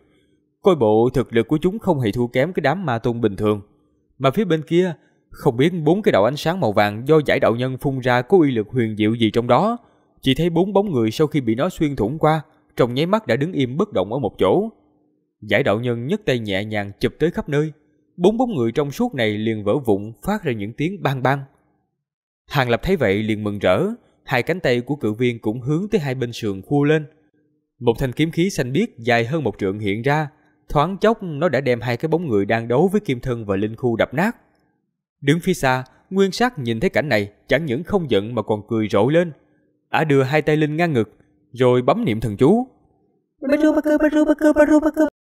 Coi bộ thực lực của chúng không hề thua kém cái đám ma tôn bình thường. Mà phía bên kia, không biết bốn cái đạo ánh sáng màu vàng do giải đạo nhân phun ra có uy lực huyền diệu gì trong đó. Chỉ thấy bốn bóng người sau khi bị nó xuyên thủng qua, trong nháy mắt đã đứng im bất động ở một chỗ. Giải đạo nhân nhấc tay nhẹ nhàng chụp tới khắp nơi. Bốn bóng người trong suốt này liền vỡ vụn phát ra những tiếng bang bang. Hàng Lập thấy vậy liền mừng rỡ, hai cánh tay của cự viên cũng hướng tới hai bên sườn khu lên. Một thanh kiếm khí xanh biếc dài hơn một trượng hiện ra, thoáng chốc nó đã đem hai cái bóng người đang đấu với kim thân và linh khu đập nát. Đứng phía xa, Nguyên Sát nhìn thấy cảnh này, chẳng những không giận mà còn cười rộ lên. Ả đưa hai tay lên ngang ngực, rồi bấm niệm thần chú. Baru baru baru baru baru baru